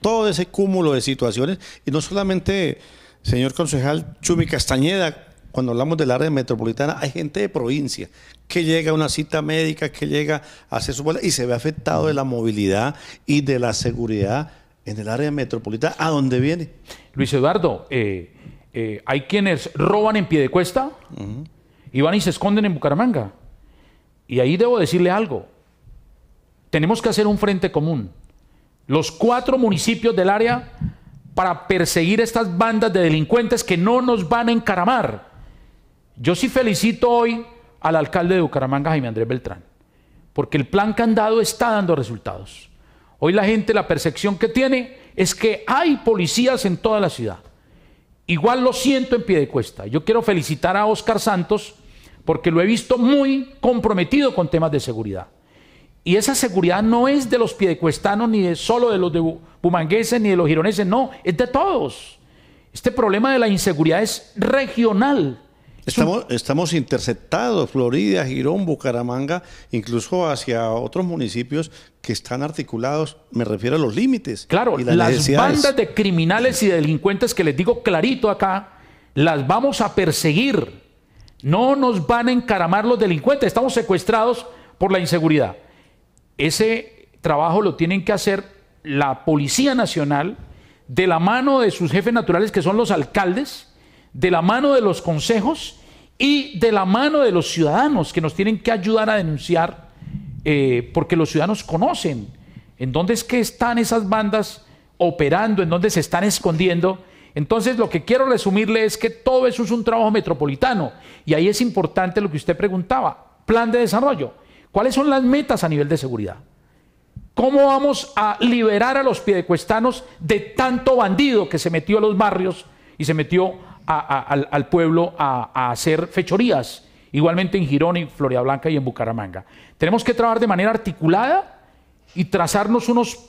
Todo ese cúmulo de situaciones, y no solamente, señor concejal Chumi Castañeda, cuando hablamos del área metropolitana, hay gente de provincia que llega a una cita médica, que llega a hacer su vuelo y se ve afectado de la movilidad y de la seguridad en el área metropolitana. ¿A dónde viene? Luis Eduardo, eh, eh, hay quienes roban en pie de cuesta y van y se esconden en Bucaramanga. Y ahí debo decirle algo. Tenemos que hacer un frente común. Los cuatro municipios del área para perseguir estas bandas de delincuentes que no nos van a encaramar yo sí felicito hoy al alcalde de Bucaramanga, Jaime Andrés Beltrán, porque el plan que han dado está dando resultados. Hoy la gente, la percepción que tiene es que hay policías en toda la ciudad. Igual lo siento en pie de cuesta. Yo quiero felicitar a Óscar Santos porque lo he visto muy comprometido con temas de seguridad. Y esa seguridad no es de los piedecuestanos, ni de solo de los de bumangueses, ni de los gironeses, no, es de todos. Este problema de la inseguridad es regional. Estamos, estamos interceptados, Florida, Girón, Bucaramanga, incluso hacia otros municipios que están articulados, me refiero a los límites. Claro, las, bandas de criminales y delincuentes que les digo clarito acá, las vamos a perseguir. No nos van a encaramar los delincuentes, estamos secuestrados por la inseguridad. Ese trabajo lo tienen que hacer la Policía Nacional de la mano de sus jefes naturales que son los alcaldes, de la mano de los consejos y de la mano de los ciudadanos que nos tienen que ayudar a denunciar, eh, porque los ciudadanos conocen en dónde es que están esas bandas operando, en dónde se están escondiendo. Entonces, lo que quiero resumirle es que todo eso es un trabajo metropolitano y ahí es importante lo que usted preguntaba, plan de desarrollo. ¿Cuáles son las metas a nivel de seguridad? ¿Cómo vamos a liberar a los piedecuestanos de tanto bandido que se metió a los barrios y se metió al, pueblo a, hacer fechorías, igualmente en Girón y Florida Blanca y en Bucaramanga. Tenemos que trabajar de manera articulada y trazarnos unos,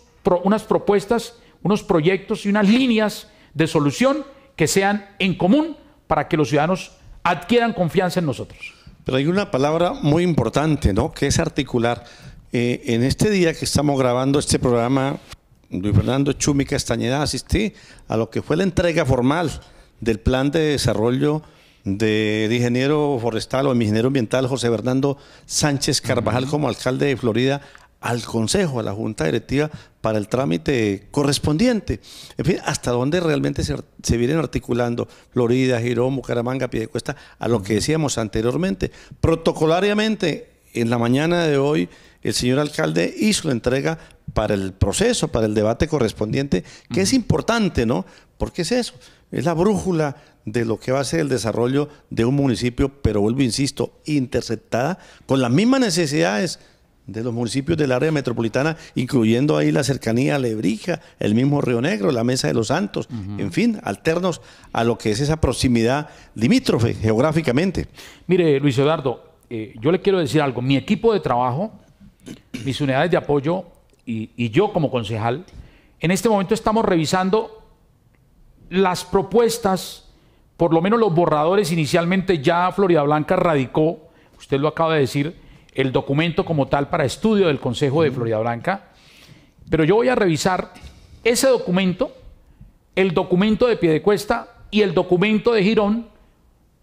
unas propuestas, unos proyectos y unas líneas de solución que sean en común para que los ciudadanos adquieran confianza en nosotros. Pero hay una palabra muy importante, ¿no? Que es articular. Eh, en este día que estamos grabando este programa, Luis Fernando Chumi Castañeda asistí a lo que fue la entrega formal del plan de desarrollo de ingeniero forestal o ingeniero ambiental José Fernando Sánchez Carvajal como alcalde de Florida al Consejo, a la Junta Directiva, para el trámite correspondiente. En fin, hasta dónde realmente se, vienen articulando Florida, Girón, Bucaramanga, Piedecuesta, a lo que decíamos anteriormente. Protocolariamente, en la mañana de hoy, el señor alcalde hizo la entrega para el proceso, para el debate correspondiente, que es importante, ¿no? Porque es eso es la brújula de lo que va a ser el desarrollo de un municipio, pero vuelvo, insisto, interceptada con las mismas necesidades de los municipios del área metropolitana, incluyendo ahí la cercanía a Lebrija, el mismo Río Negro, la Mesa de los Santos, en fin, alternos a lo que es esa proximidad limítrofe geográficamente. Mire, Luis Eduardo, eh, yo le quiero decir algo, mi equipo de trabajo, mis unidades de apoyo y yo como concejal, en este momento estamos revisando las propuestas, por lo menos los borradores inicialmente ya Florida Blanca radicó, usted lo acaba de decir, el documento como tal para estudio del Consejo de Florida Blanca, pero yo voy a revisar ese documento, el documento de Piedecuesta y el documento de Girón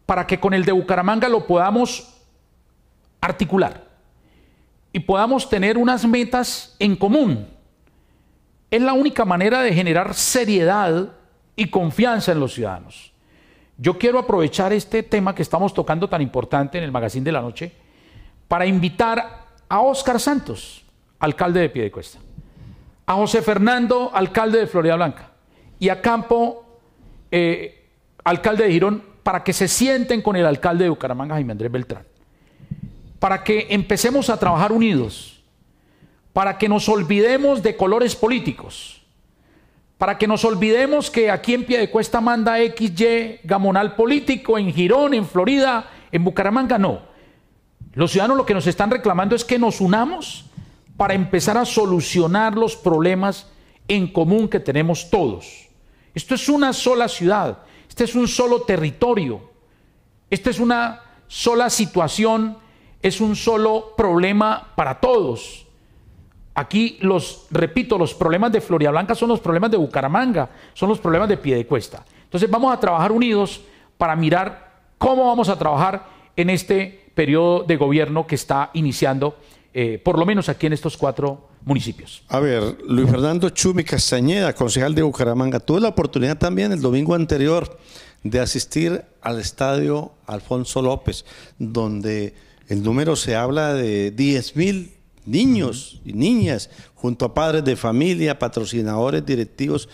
para que con el de Bucaramanga lo podamos articular y podamos tener unas metas en común. Es la única manera de generar seriedad y confianza en los ciudadanos. Yo quiero aprovechar este tema que estamos tocando tan importante en el Magazine de la Noche para invitar a Óscar Santos, alcalde de Piedecuesta, a José Fernando, alcalde de Florida Blanca, y a Campo, eh, alcalde de Girón, para que se sienten con el alcalde de Bucaramanga, Jaime Andrés Beltrán, para que empecemos a trabajar unidos, para que nos olvidemos de colores políticos, para que nos olvidemos que aquí en Piedecuesta manda XY gamonal político, en Girón, en Florida, en Bucaramanga, no. Los ciudadanos lo que nos están reclamando es que nos unamos para empezar a solucionar los problemas en común que tenemos todos. Esto es una sola ciudad, este es un solo territorio, esta es una sola situación, es un solo problema para todos. Aquí los, repito, los problemas de Florida Blanca son los problemas de Bucaramanga, son los problemas de de cuesta. Entonces vamos a trabajar unidos para mirar cómo vamos a trabajar en este periodo de gobierno que está iniciando, eh, por lo menos aquí en estos cuatro municipios. A ver, Luis Fernando Chumi Castañeda, concejal de Bucaramanga, tuve la oportunidad también el domingo anterior de asistir al estadio Alfonso López, donde el número se habla de 10.000. mil niños y niñas, junto a padres de familia, patrocinadores, directivos,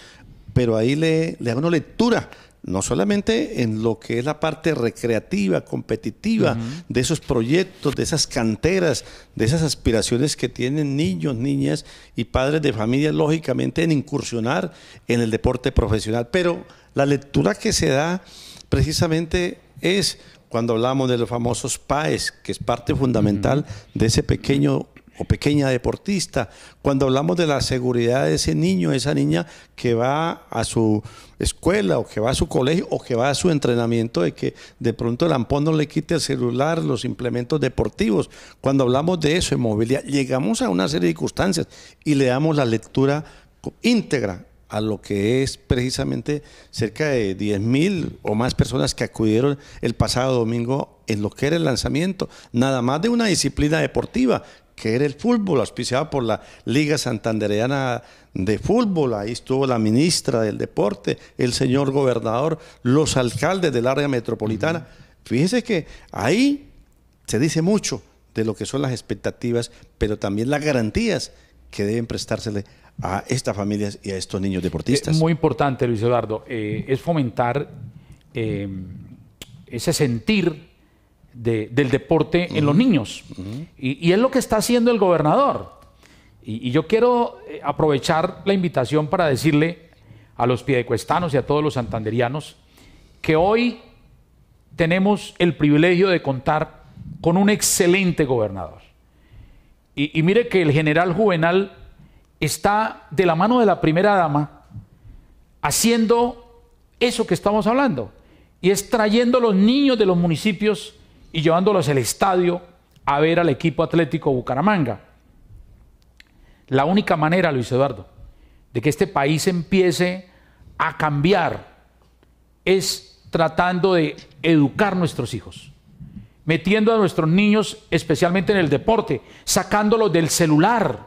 pero ahí le, le una lectura no solamente en lo que es la parte recreativa, competitiva, de esos proyectos, de esas canteras, de esas aspiraciones que tienen niños, niñas y padres de familia, lógicamente, en incursionar en el deporte profesional. Pero la lectura que se da precisamente es cuando hablamos de los famosos PAES, que es parte fundamental de ese pequeño o pequeña deportista, cuando hablamos de la seguridad de ese niño, esa niña que va a su escuela o que va a su colegio o que va a su entrenamiento, de que de pronto el ampón no le quite el celular, los implementos deportivos. Cuando hablamos de eso, en movilidad, llegamos a una serie de circunstancias y le damos la lectura íntegra a lo que es precisamente cerca de 10.000 mil o más personas que acudieron el pasado domingo en lo que era el lanzamiento, nada más de una disciplina deportiva que era el fútbol, auspiciado por la Liga Santandereana de Fútbol. Ahí estuvo la ministra del Deporte, el señor gobernador, los alcaldes del área metropolitana. Fíjense Fíjese que ahí se dice mucho de lo que son las expectativas, pero también las garantías que deben prestársele a estas familias y a estos niños eh, deportistas. Es muy importante, Luis Eduardo, eh, es fomentar eh, ese sentir del deporte en los niños. y, es lo que está haciendo el gobernador. Y, yo quiero eh, aprovechar la invitación para decirle a los piedecuestanos y a todos los santanderianos que hoy tenemos el privilegio de contar con un excelente gobernador. y, y mire que el general Juvenal está de la mano de la primera dama haciendo eso que estamos hablando, y es trayendo los niños de los municipios y llevándolos al estadio a ver al equipo atlético Bucaramanga. La única manera, Luis Eduardo, de que este país empiece a cambiar es tratando de educar nuestros hijos, metiendo a nuestros niños especialmente en el deporte, sacándolos del celular.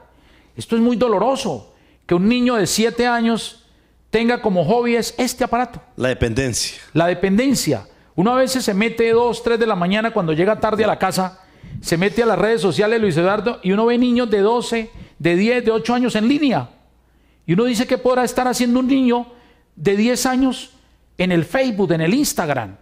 Esto es muy doloroso, que un niño de 7 años tenga como hobby este aparato. La dependencia. La dependencia. Uno a veces se mete dos, tres de la mañana cuando llega tarde a la casa, se mete a las redes sociales, Luis Eduardo, y uno ve niños de 12, de 10, de 8 años en línea. Y uno dice que podrá estar haciendo un niño de 10 años en el Facebook, en el Instagram.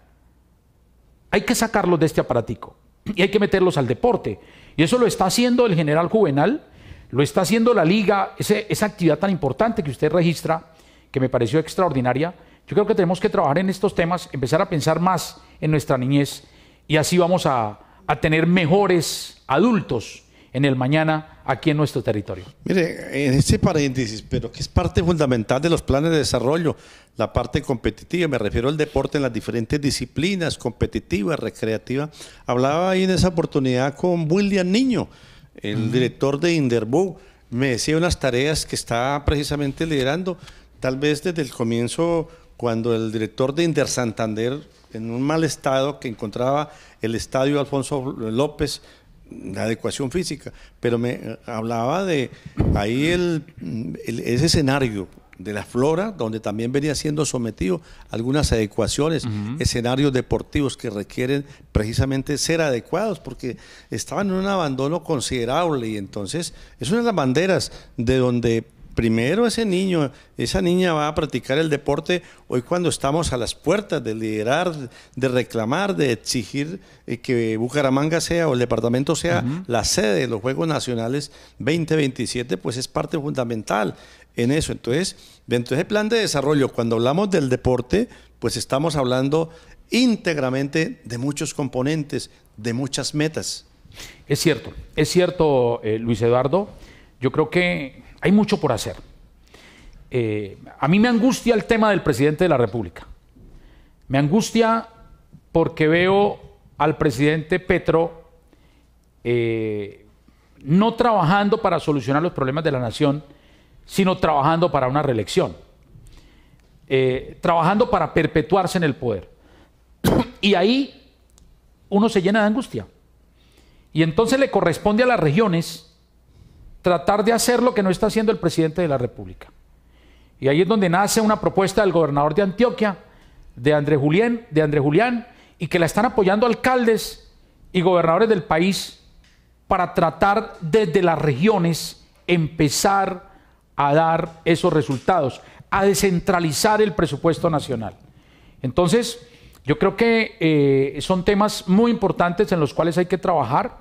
Hay que sacarlos de este aparatico y hay que meterlos al deporte. Y eso lo está haciendo el general Juvenal, lo está haciendo la liga, esa actividad tan importante que usted registra, que me pareció extraordinaria yo creo que tenemos que trabajar en estos temas, empezar a pensar más en nuestra niñez y así vamos a, tener mejores adultos en el mañana aquí en nuestro territorio. Mire, en este paréntesis, pero que es parte fundamental de los planes de desarrollo, la parte competitiva, me refiero al deporte en las diferentes disciplinas, competitiva, recreativa. Hablaba ahí en esa oportunidad con William Niño, el director de Inderbu, me decía unas tareas que está precisamente liderando, tal vez desde el comienzo cuando el director de Inter Santander, en un mal estado que encontraba el estadio Alfonso López, la adecuación física, pero me eh, hablaba de ahí el, ese escenario de la flora, donde también venía siendo sometido algunas adecuaciones, escenarios deportivos que requieren precisamente ser adecuados, porque estaban en un abandono considerable y entonces es una de las banderas de donde primero ese niño, esa niña va a practicar el deporte hoy cuando estamos a las puertas de liderar, de reclamar, de exigir eh, que Bucaramanga sea o el departamento sea la sede de los Juegos Nacionales 2027, pues es parte fundamental en eso. Entonces, dentro de ese plan de desarrollo, cuando hablamos del deporte, pues estamos hablando íntegramente de muchos componentes, de muchas metas. Es cierto, es cierto, eh, Luis Eduardo. Yo creo que hay mucho por hacer. Eh, a mí me angustia el tema del presidente de la República. Me angustia porque veo al presidente Petro eh, no trabajando para solucionar los problemas de la nación, sino trabajando para una reelección, eh, trabajando para perpetuarse en el poder. y ahí uno se llena de angustia. Y entonces le corresponde a las regiones tratar de hacer lo que no está haciendo el presidente de la República. Y ahí es donde nace una propuesta del gobernador de Antioquia, de André Julián, de André Julián y que la están apoyando alcaldes y gobernadores del país para tratar desde las regiones empezar a dar esos resultados, a descentralizar el presupuesto nacional. Entonces, yo creo que eh, son temas muy importantes en los cuales hay que trabajar.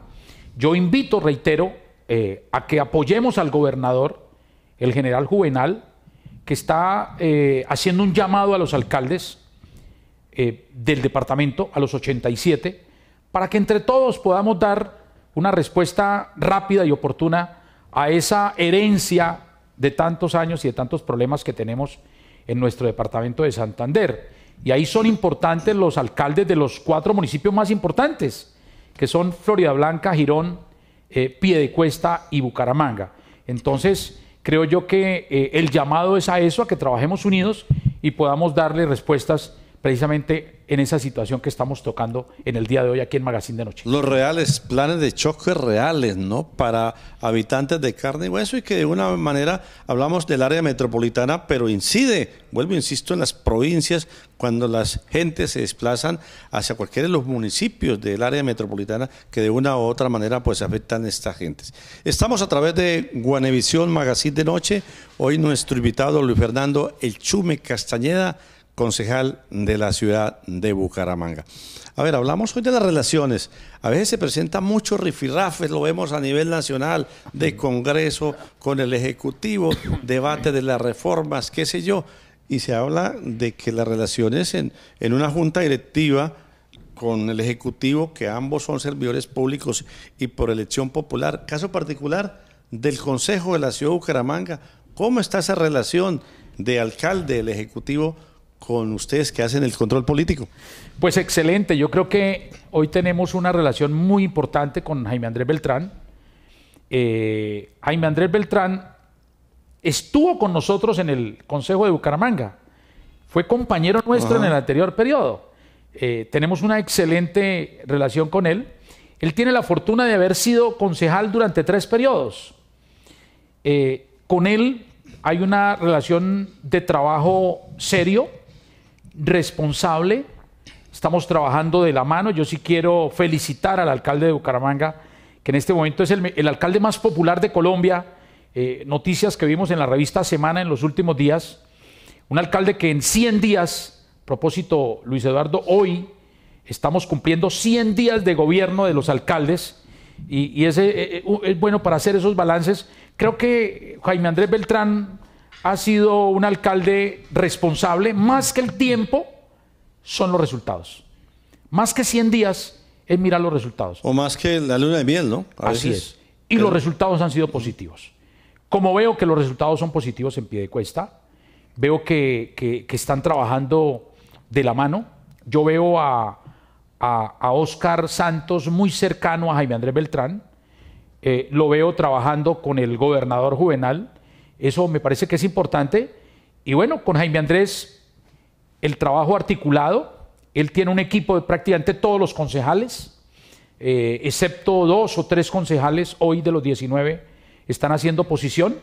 Yo invito, reitero, eh, a que apoyemos al gobernador, el general Juvenal, que está eh, haciendo un llamado a los alcaldes eh, del departamento, a los 87, para que entre todos podamos dar una respuesta rápida y oportuna a esa herencia de tantos años y de tantos problemas que tenemos en nuestro departamento de Santander. Y ahí son importantes los alcaldes de los cuatro municipios más importantes, que son Florida Blanca, Girón, eh, Piedecuesta y Bucaramanga. Entonces, creo yo que eh, el llamado es a eso, a que trabajemos unidos y podamos darle respuestas precisamente en esa situación que estamos tocando en el día de hoy aquí en Magazine de Noche. Los reales, planes de choque reales, ¿no? Para habitantes de carne y hueso y que de una manera hablamos del área metropolitana, pero incide, vuelvo, insisto, en las provincias cuando las gentes se desplazan hacia cualquiera de los municipios del área metropolitana que de una u otra manera pues afectan a estas gentes. Estamos a través de Guanevisión Magazine de Noche, hoy nuestro invitado Luis Fernando El Chume Castañeda, concejal de la ciudad de Bucaramanga. A ver, hablamos hoy de las relaciones. A veces se presenta mucho rifirrafes, lo vemos a nivel nacional, de Congreso, con el Ejecutivo, debate de las reformas, qué sé yo. Y se habla de que las relaciones en, en una junta directiva con el Ejecutivo, que ambos son servidores públicos y por elección popular, caso particular del Consejo de la Ciudad de Bucaramanga, ¿cómo está esa relación de alcalde, el Ejecutivo? con ustedes que hacen el control político. Pues excelente, yo creo que hoy tenemos una relación muy importante con Jaime Andrés Beltrán. Eh, Jaime Andrés Beltrán estuvo con nosotros en el Consejo de Bucaramanga, fue compañero nuestro en el anterior periodo. Eh, tenemos una excelente relación con él. Él tiene la fortuna de haber sido concejal durante tres periodos. Eh, con él hay una relación de trabajo serio, responsable. Estamos trabajando de la mano. Yo sí quiero felicitar al alcalde de Bucaramanga, que en este momento es el, alcalde más popular de Colombia. Eh, noticias que vimos en la revista Semana en los últimos días. Un alcalde que en 100 días, propósito Luis Eduardo, hoy estamos cumpliendo 100 días de gobierno de los alcaldes y, ese, eh, eh, es bueno para hacer esos balances. Creo que Jaime Andrés Beltrán ha sido un alcalde responsable, más que el tiempo son los resultados. Más que 100 días es mirar los resultados. O más que la luna de miel, ¿no? Así es. Y los resultados han sido positivos. Como veo que los resultados son positivos en pie de cuesta, veo que, están trabajando de la mano. Yo veo a, a, Oscar Santos muy cercano a Jaime Andrés Beltrán. Eh, lo veo trabajando con el gobernador juvenal eso me parece que es importante. Y bueno, con Jaime Andrés, el trabajo articulado, él tiene un equipo de prácticamente todos los concejales, eh, excepto dos o tres concejales hoy de los 19 están haciendo posición,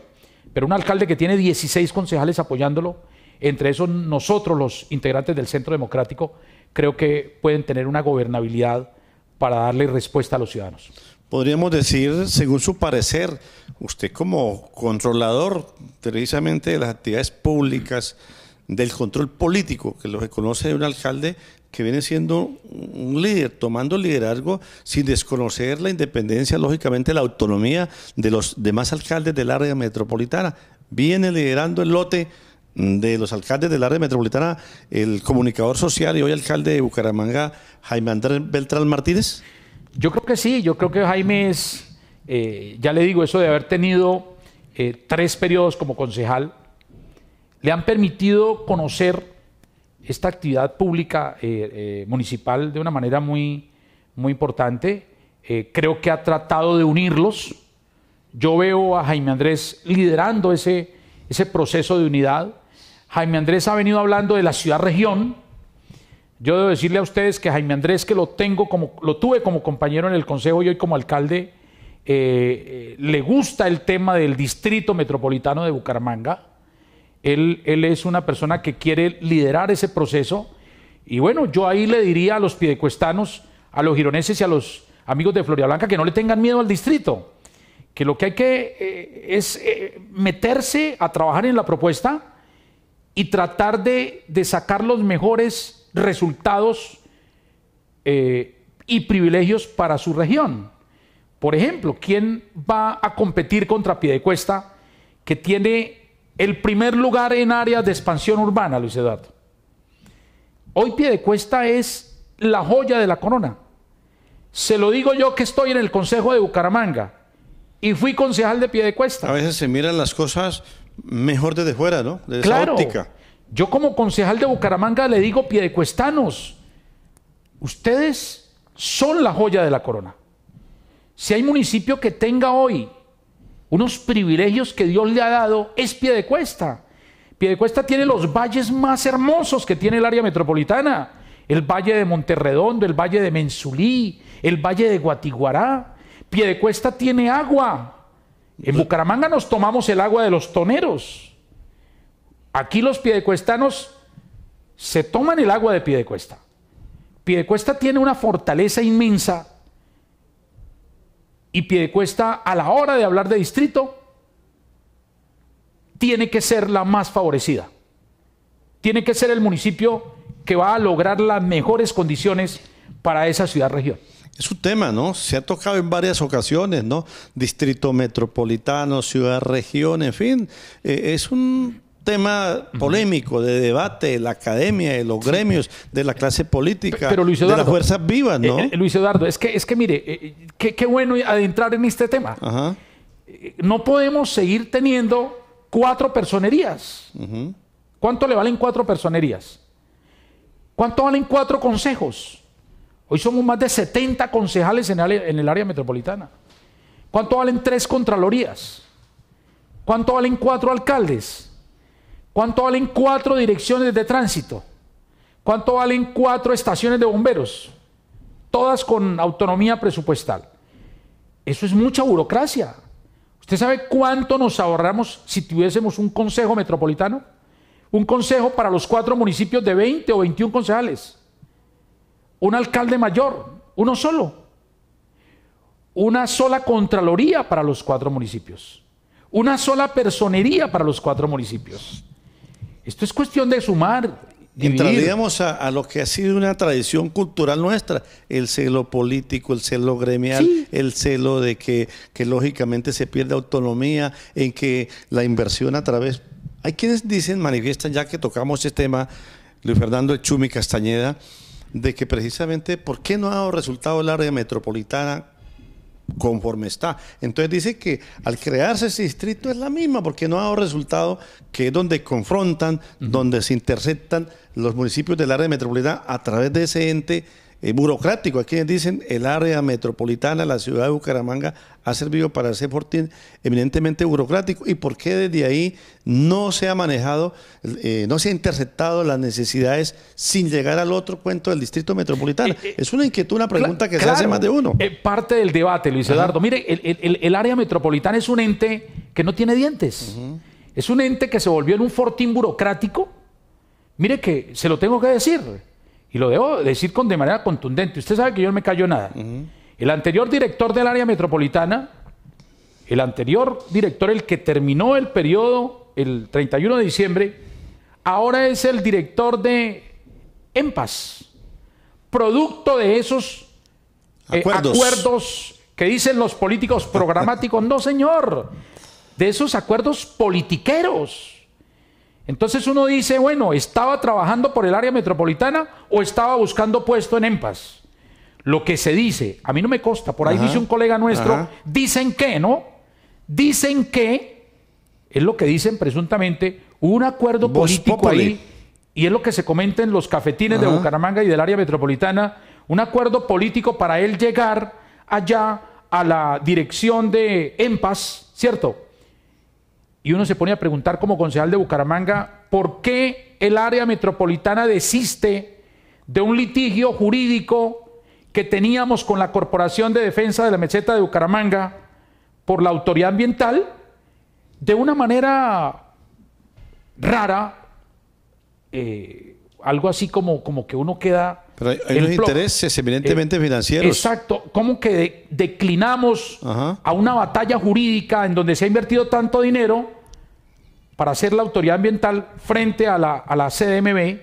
pero un alcalde que tiene 16 concejales apoyándolo, entre esos nosotros los integrantes del Centro Democrático, creo que pueden tener una gobernabilidad para darle respuesta a los ciudadanos. Podríamos decir, según su parecer, usted como controlador precisamente de las actividades públicas, del control político, que lo reconoce un alcalde que viene siendo un líder, tomando liderazgo sin desconocer la independencia, lógicamente la autonomía de los demás alcaldes del área metropolitana. Viene liderando el lote de los alcaldes del área metropolitana, el comunicador social y hoy alcalde de Bucaramanga, Jaime Andrés Beltrán Martínez. Yo creo que sí, yo creo que Jaime es eh, ya le digo, eso de haber tenido eh, tres periodos como concejal, le han permitido conocer esta actividad pública eh, municipal de una manera muy, muy importante. creo que ha tratado de unirlos. Yo veo a Jaime Andrés liderando ese, ese proceso de unidad. Jaime Andrés ha venido hablando de la ciudad-región. Yo debo decirle a ustedes que Jaime Andrés, que lo tengo como, lo tuve como compañero en el consejo y hoy como alcalde, eh, eh, le gusta el tema del distrito metropolitano de Bucaramanga. Él, es una persona que quiere liderar ese proceso. Y bueno, yo ahí le diría a los pidecuestanos, a los gironeses y a los amigos de Floria Blanca que no le tengan miedo al distrito, que lo que hay que eh, es meterse a trabajar en la propuesta y tratar de, sacar los mejores resultados y privilegios para su región. Por ejemplo, ¿quién va a competir contra Piedecuesta que tiene el primer lugar en áreas de expansión urbana, Luis Eduardo? Hoy Piedecuesta es la joya de la corona. Se lo digo yo que estoy en el Consejo de Bucaramanga y fui concejal de Piedecuesta. A veces se miran las cosas mejor desde fuera, ¿no? Desde claro. óptica. Yo como concejal de Bucaramanga le digo piedecuestanos, ustedes son la joya de la corona. Si hay municipio que tenga hoy unos privilegios que Dios le ha dado, es Piedecuesta. Piedecuesta tiene los valles más hermosos que tiene el área metropolitana. El valle de Monterredondo, el valle de Mensulí, el valle de Guatiguará. Piedecuesta tiene agua. En Bucaramanga nos tomamos el agua de los toneros. Aquí los piedecuestanos se toman el agua de Piedecuesta. Piedecuesta tiene una fortaleza inmensa y Piedecuesta, a la hora de hablar de distrito, tiene que ser la más favorecida. Tiene que ser el municipio que va a lograr las mejores condiciones para esa ciudad-región. Es un tema, ¿no? Se ha tocado en varias ocasiones, ¿no? Distrito metropolitano, ciudad-región, en fin, eh, es un tema polémico, de debate, de la academia, de los gremios, de la clase política, de las fuerzas vivas, eh, ¿no? Eh, Luis Eduardo, es que, es que mire, eh, qué, bueno adentrar en este tema. No podemos seguir teniendo cuatro personerías. ¿Cuánto le valen cuatro personerías? ¿Cuánto valen cuatro consejos? Hoy somos más de 70 concejales en el, en el área metropolitana. ¿Cuánto valen tres contralorías? ¿Cuánto valen cuatro alcaldes? ¿Cuánto valen cuatro direcciones de tránsito? ¿Cuánto valen cuatro estaciones de bomberos? Todas con autonomía presupuestal. Eso es mucha burocracia. ¿Usted sabe cuánto nos ahorramos si tuviésemos un consejo metropolitano? Un consejo para los cuatro municipios de 20 o 21 concejales. Un alcalde mayor, uno solo. Una sola contraloría para los cuatro municipios. Una sola personería para los cuatro municipios. Esto es cuestión de sumar. Entraríamos a, lo que ha sido una tradición cultural nuestra, el celo político, el celo gremial, el celo de que, lógicamente se pierde autonomía, en que la inversión a través... Hay quienes dicen, manifiestan ya que tocamos este tema, Luis Fernando Echumi Castañeda, de que precisamente, ¿por qué no ha dado resultado el área metropolitana conforme está. Entonces dice que al crearse ese distrito es la misma, porque no ha dado resultado, que es donde confrontan, donde se interceptan los municipios del área metropolitana a través de ese ente eh, burocrático. Aquí dicen el área metropolitana, la ciudad de Bucaramanga, ha servido para ser fortín eminentemente burocrático. ¿Y por qué desde ahí no se ha manejado, eh, no se ha interceptado las necesidades sin llegar al otro cuento del distrito metropolitano? Eh, es una inquietud, una pregunta que se hace más de uno. parte del debate, Luis Eduardo. Mire, el, área metropolitana es un ente que no tiene dientes. Es un ente que se volvió en un fortín burocrático. Mire que se lo tengo que decir y lo debo decir con, de manera contundente, usted sabe que yo no me callo nada. El anterior director del área metropolitana, el anterior director, el que terminó el periodo el 31 de diciembre, ahora es el director de EMPAS, producto de esos eh, acuerdos que dicen los políticos programáticos. No, señor, de esos acuerdos politiqueros entonces uno dice, bueno, ¿estaba trabajando por el área metropolitana o estaba buscando puesto en EMPAS? Lo que se dice, a mí no me consta, por ahí dice un colega nuestro, dicen que, ¿no? Dicen que, es lo que dicen presuntamente, un acuerdo político ahí, y es lo que se comenta en los cafetines de Bucaramanga y del área metropolitana, un acuerdo político para él llegar allá a la dirección de EMPAS, ¿cierto? y uno se pone a preguntar como concejal de Bucaramanga, ¿por qué el área metropolitana desiste de un litigio jurídico que teníamos con la Corporación de Defensa de la Meseta de Bucaramanga por la autoridad ambiental? De una manera rara, eh, algo así como, como que uno queda pero hay, unos intereses eminentemente eh, financieros. Exacto. ¿Cómo que declinamos a una batalla jurídica en donde se ha invertido tanto dinero para hacer la autoridad ambiental frente a la, CDMB?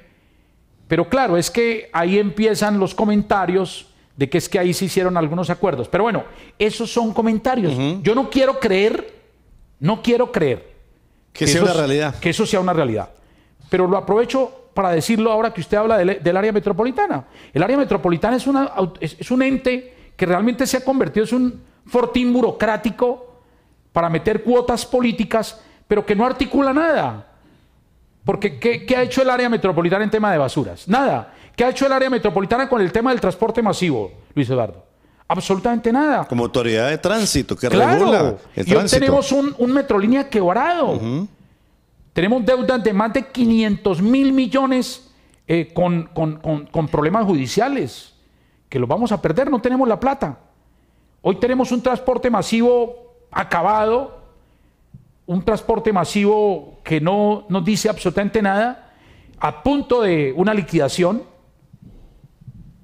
Pero claro, es que ahí empiezan los comentarios de que es que ahí se hicieron algunos acuerdos. Pero bueno, esos son comentarios. Yo no quiero creer, no quiero creer. Que, sea una realidad. Que eso sea una realidad pero lo aprovecho para decirlo ahora que usted habla del, área metropolitana. El área metropolitana es, una, es, un ente que realmente se ha convertido en un fortín burocrático para meter cuotas políticas, pero que no articula nada. Porque ¿qué, ha hecho el área metropolitana en tema de basuras? Nada. ¿Qué ha hecho el área metropolitana con el tema del transporte masivo, Luis Eduardo? absolutamente nada. Como autoridad de tránsito que regula el y tránsito. Hoy tenemos un, metrolínea quebrado. Tenemos deudas de más de 500 mil millones eh, con, problemas judiciales, que los vamos a perder, no tenemos la plata. Hoy tenemos un transporte masivo acabado, un transporte masivo que no nos dice absolutamente nada, a punto de una liquidación.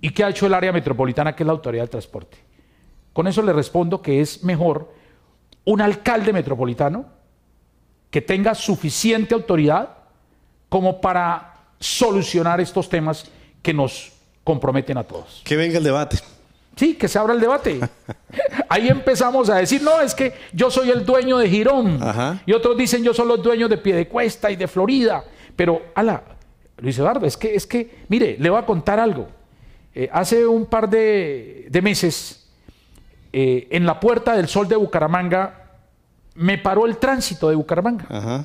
¿Y que ha hecho el área metropolitana, que es la Autoridad del Transporte? Con eso le respondo que es mejor un alcalde metropolitano que tenga suficiente autoridad como para solucionar estos temas que nos comprometen a todos. Que venga el debate. Sí, que se abra el debate. Ahí empezamos a decir, no, es que yo soy el dueño de Girón. Y otros dicen, yo soy los dueños de Piedecuesta y de Florida. Pero, ala, Luis Eduardo, es que, es que, mire, le voy a contar algo. Eh, hace un par de, meses, eh, en la Puerta del Sol de Bucaramanga, me paró el tránsito de Bucaramanga.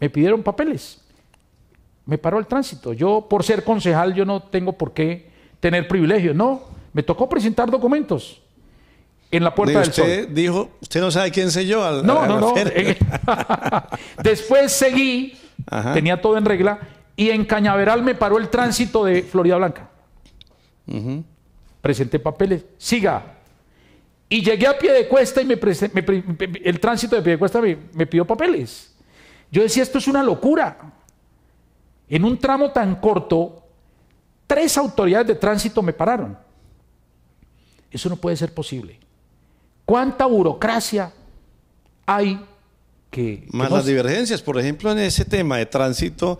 Me pidieron papeles. Me paró el tránsito. Yo, por ser concejal, yo no tengo por qué tener privilegios. No, me tocó presentar documentos en la Puerta del dijo, usted no sabe quién soy yo. Al, no, no, no. Eh, después seguí, tenía todo en regla, y en Cañaveral me paró el tránsito de Florida Blanca. Presenté papeles. Siga, y llegué a pie de cuesta y me, el tránsito de pie de cuesta me, pidió papeles. Yo decía, esto es una locura. En un tramo tan corto, tres autoridades de tránsito me pararon. Eso no puede ser posible. ¿Cuánta burocracia hay que... Más las divergencias, por ejemplo, en ese tema de tránsito,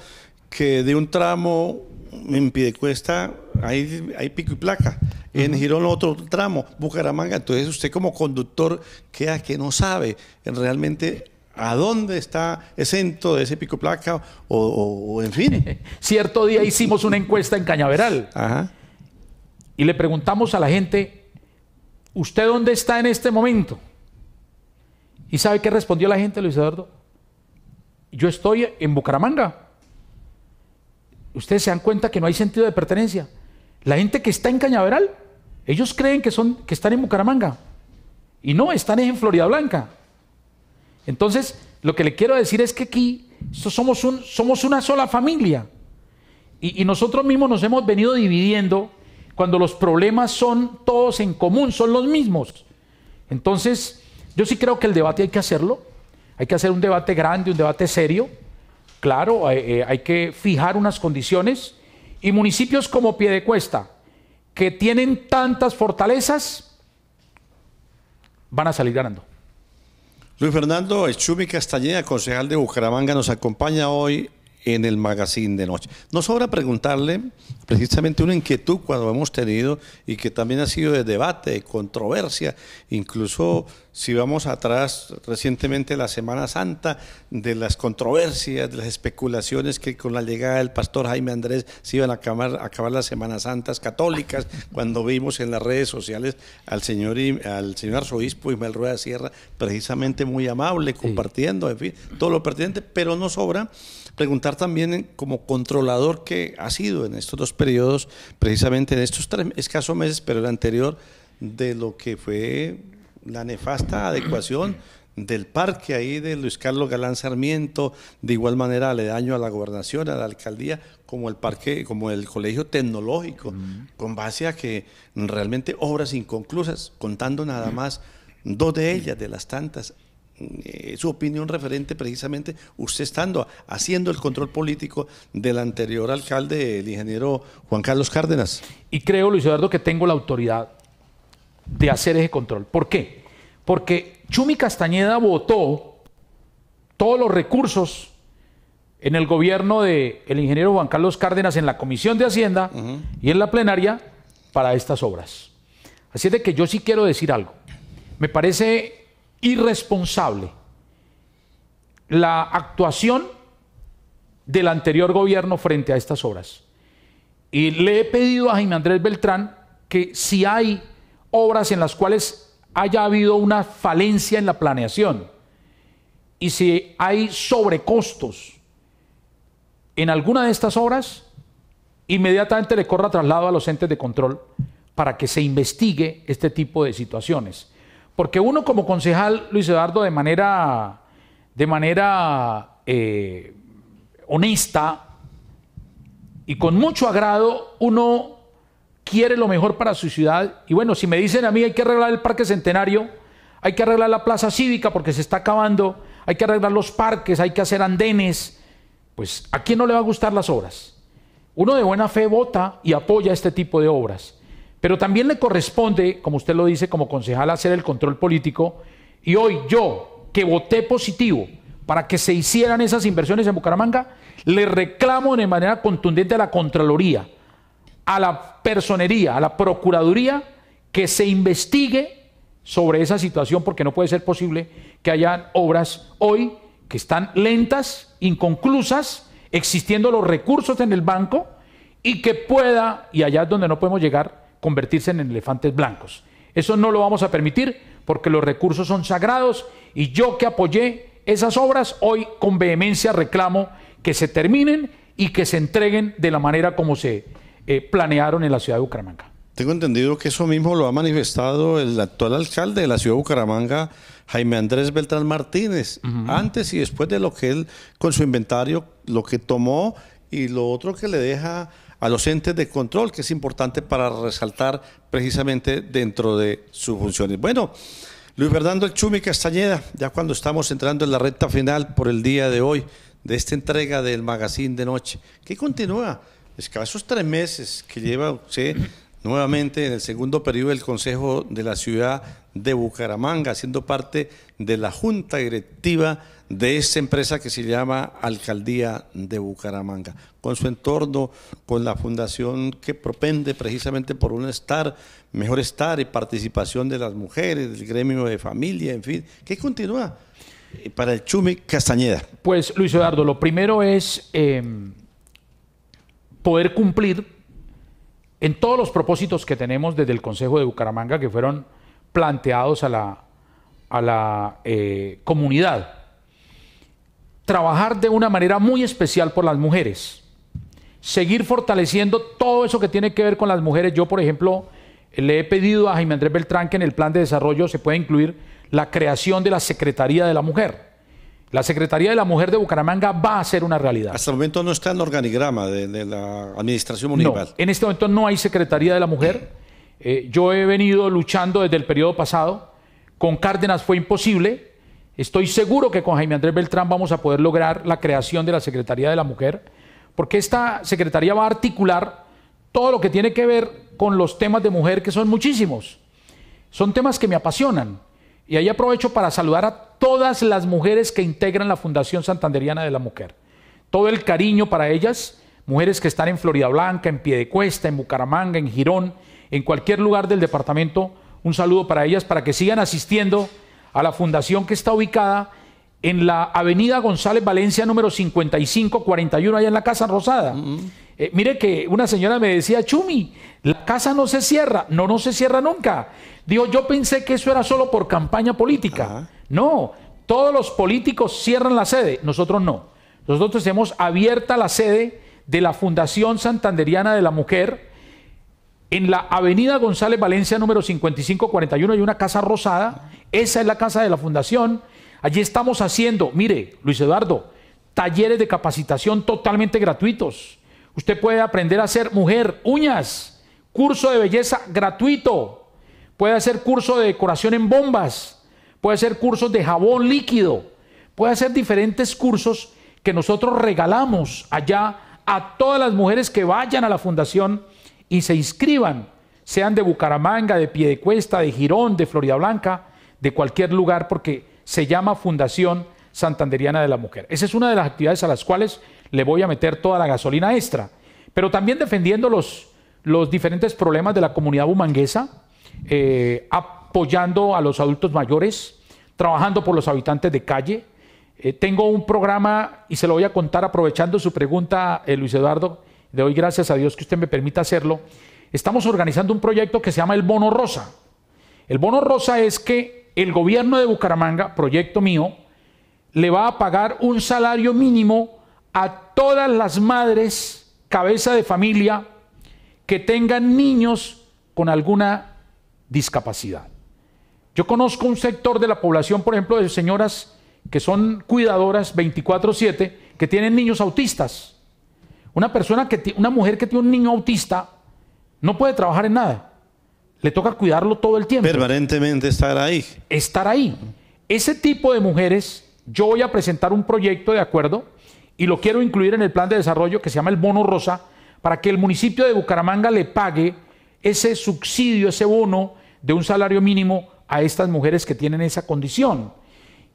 que de un tramo en piedecuesta hay, hay pico y placa en el otro tramo, Bucaramanga. Entonces usted como conductor queda que no sabe realmente a dónde está exento de ese pico placa o, en fin. Cierto día hicimos una encuesta en Cañaveral y le preguntamos a la gente, ¿usted dónde está en este momento? ¿Y sabe qué respondió la gente, Luis Eduardo? Yo estoy en Bucaramanga. Ustedes se dan cuenta que no hay sentido de pertenencia. La gente que está en Cañaveral ellos creen que, son, que están en Bucaramanga y no, están en Florida Blanca. Entonces, lo que le quiero decir es que aquí somos, un, somos una sola familia y, nosotros mismos nos hemos venido dividiendo cuando los problemas son todos en común, son los mismos. Entonces, yo sí creo que el debate hay que hacerlo, hay que hacer un debate grande, un debate serio. Claro, hay, eh, eh, hay que fijar unas condiciones y municipios como Piedecuesta, que tienen tantas fortalezas van a salir ganando. Luis Fernando Chumi Castañeda, concejal de Bucaramanga, nos acompaña hoy en el magazine de noche. No sobra preguntarle precisamente una inquietud cuando hemos tenido y que también ha sido de debate, de controversia, incluso si vamos atrás recientemente la Semana Santa, de las controversias, de las especulaciones que con la llegada del pastor Jaime Andrés se iban a acabar, las Semanas Santas católicas, cuando vimos en las redes sociales al señor, al señor arzobispo Ismael Rueda Sierra, precisamente muy amable, compartiendo, en fin, todo lo pertinente, pero nos sobra preguntar también como controlador que ha sido en estos dos periodos, precisamente en estos tres escasos meses, pero el anterior, de lo que fue la nefasta adecuación del parque ahí de Luis Carlos Galán Sarmiento, de igual manera le daño a la gobernación, a la alcaldía, como el parque, como el colegio tecnológico, con base a que realmente obras inconclusas, contando nada más dos de ellas, de las tantas. Eh, su opinión referente precisamente usted estando haciendo el control político del anterior alcalde, el ingeniero Juan Carlos Cárdenas. Y creo, Luis Eduardo, que tengo la autoridad de hacer ese control. ¿Por qué? porque Chumi Castañeda votó todos los recursos en el gobierno del ingeniero Juan Carlos Cárdenas en la Comisión de Hacienda y en la plenaria para estas obras. Así es de que yo sí quiero decir algo. Me parece irresponsable la actuación del anterior gobierno frente a estas obras. Y le he pedido a Jaime Andrés Beltrán que si hay obras en las cuales haya habido una falencia en la planeación y si hay sobrecostos en alguna de estas obras, inmediatamente le corra traslado a los entes de control para que se investigue este tipo de situaciones. Porque uno como concejal, Luis Eduardo, de manera, de manera eh, honesta y con mucho agrado, uno quiere lo mejor para su ciudad. Y bueno, si me dicen a mí hay que arreglar el Parque Centenario, hay que arreglar la Plaza Cívica porque se está acabando, hay que arreglar los parques, hay que hacer andenes, pues ¿a quién no le va a gustar las obras? Uno de buena fe vota y apoya este tipo de obras. Pero también le corresponde, como usted lo dice como concejal, hacer el control político. Y hoy yo, que voté positivo para que se hicieran esas inversiones en Bucaramanga, le reclamo de manera contundente a la Contraloría a la personería, a la procuraduría, que se investigue sobre esa situación, porque no puede ser posible que haya obras hoy que están lentas, inconclusas, existiendo los recursos en el banco y que pueda, y allá es donde no podemos llegar, convertirse en elefantes blancos. Eso no lo vamos a permitir porque los recursos son sagrados y yo que apoyé esas obras, hoy con vehemencia reclamo que se terminen y que se entreguen de la manera como se eh, planearon en la ciudad de Bucaramanga. Tengo entendido que eso mismo lo ha manifestado el actual alcalde de la ciudad de Bucaramanga, Jaime Andrés Beltrán Martínez, antes y después de lo que él, con su inventario, lo que tomó y lo otro que le deja a los entes de control, que es importante para resaltar precisamente dentro de sus funciones. Bueno, Luis Fernando El Chumi Castañeda, ya cuando estamos entrando en la recta final por el día de hoy, de esta entrega del magazine de noche, que continúa es esos tres meses que lleva usted nuevamente en el segundo periodo del Consejo de la Ciudad de Bucaramanga, siendo parte de la Junta Directiva de esa empresa que se llama Alcaldía de Bucaramanga, con su entorno, con la fundación que propende precisamente por un estar, mejor estar y participación de las mujeres, del gremio de familia, en fin, ¿Qué continúa para el Chumi Castañeda. Pues Luis Eduardo, lo primero es... Em, poder cumplir en todos los propósitos que tenemos desde el Consejo de Bucaramanga que fueron planteados a la, a la eh, comunidad. Trabajar de una manera muy especial por las mujeres. Seguir fortaleciendo todo eso que tiene que ver con las mujeres. Yo, por ejemplo, le he pedido a Jaime Andrés Beltrán que en el plan de desarrollo se pueda incluir la creación de la Secretaría de la Mujer la Secretaría de la Mujer de Bucaramanga va a ser una realidad. Hasta el momento no está en el organigrama de, la Administración Municipal. No, en este momento no hay Secretaría de la Mujer. Eh, yo he venido luchando desde el periodo pasado. Con Cárdenas fue imposible. Estoy seguro que con Jaime Andrés Beltrán vamos a poder lograr la creación de la Secretaría de la Mujer, porque esta Secretaría va a articular todo lo que tiene que ver con los temas de mujer, que son muchísimos. Son temas que me apasionan. Y ahí aprovecho para saludar a todas las mujeres que integran la Fundación Santanderiana de la Mujer. Todo el cariño para ellas, mujeres que están en Florida Blanca, en Piedecuesta, en Bucaramanga, en Girón, en cualquier lugar del departamento. Un saludo para ellas, para que sigan asistiendo a la fundación que está ubicada en la avenida González Valencia número 5541, allá en la Casa Rosada. Mm, mm. Eh, mire que una señora me decía, Chumi, la casa no se cierra, no, no se cierra nunca. Digo, yo pensé que eso era solo por campaña política. No, todos los políticos cierran la sede, nosotros no. Nosotros hemos abierta la sede de la Fundación Santanderiana de la Mujer. En la avenida González Valencia número 5541 hay una casa rosada, esa es la casa de la fundación Allí estamos haciendo, mire, Luis Eduardo, talleres de capacitación totalmente gratuitos. Usted puede aprender a ser mujer, uñas, curso de belleza gratuito. Puede hacer curso de decoración en bombas. Puede hacer cursos de jabón líquido. Puede hacer diferentes cursos que nosotros regalamos allá a todas las mujeres que vayan a la fundación y se inscriban, sean de Bucaramanga, de Piedecuesta, de Girón, de Florida Blanca, de cualquier lugar, porque se llama Fundación Santanderiana de la Mujer. Esa es una de las actividades a las cuales le voy a meter toda la gasolina extra. Pero también defendiendo los, los diferentes problemas de la comunidad bumanguesa, eh, apoyando a los adultos mayores, trabajando por los habitantes de calle. Eh, tengo un programa y se lo voy a contar aprovechando su pregunta, eh, Luis Eduardo. De hoy, gracias a Dios que usted me permita hacerlo. Estamos organizando un proyecto que se llama el Bono Rosa. El Bono Rosa es que el gobierno de Bucaramanga, proyecto mío, le va a pagar un salario mínimo a todas las madres cabeza de familia que tengan niños con alguna discapacidad. Yo conozco un sector de la población, por ejemplo, de señoras que son cuidadoras 24/7, que tienen niños autistas. Una persona que una mujer que tiene un niño autista no puede trabajar en nada. Le toca cuidarlo todo el tiempo. Permanentemente estar ahí. Estar ahí. Ese tipo de mujeres, yo voy a presentar un proyecto de acuerdo y lo quiero incluir en el plan de desarrollo que se llama el bono rosa para que el municipio de Bucaramanga le pague ese subsidio, ese bono de un salario mínimo a estas mujeres que tienen esa condición.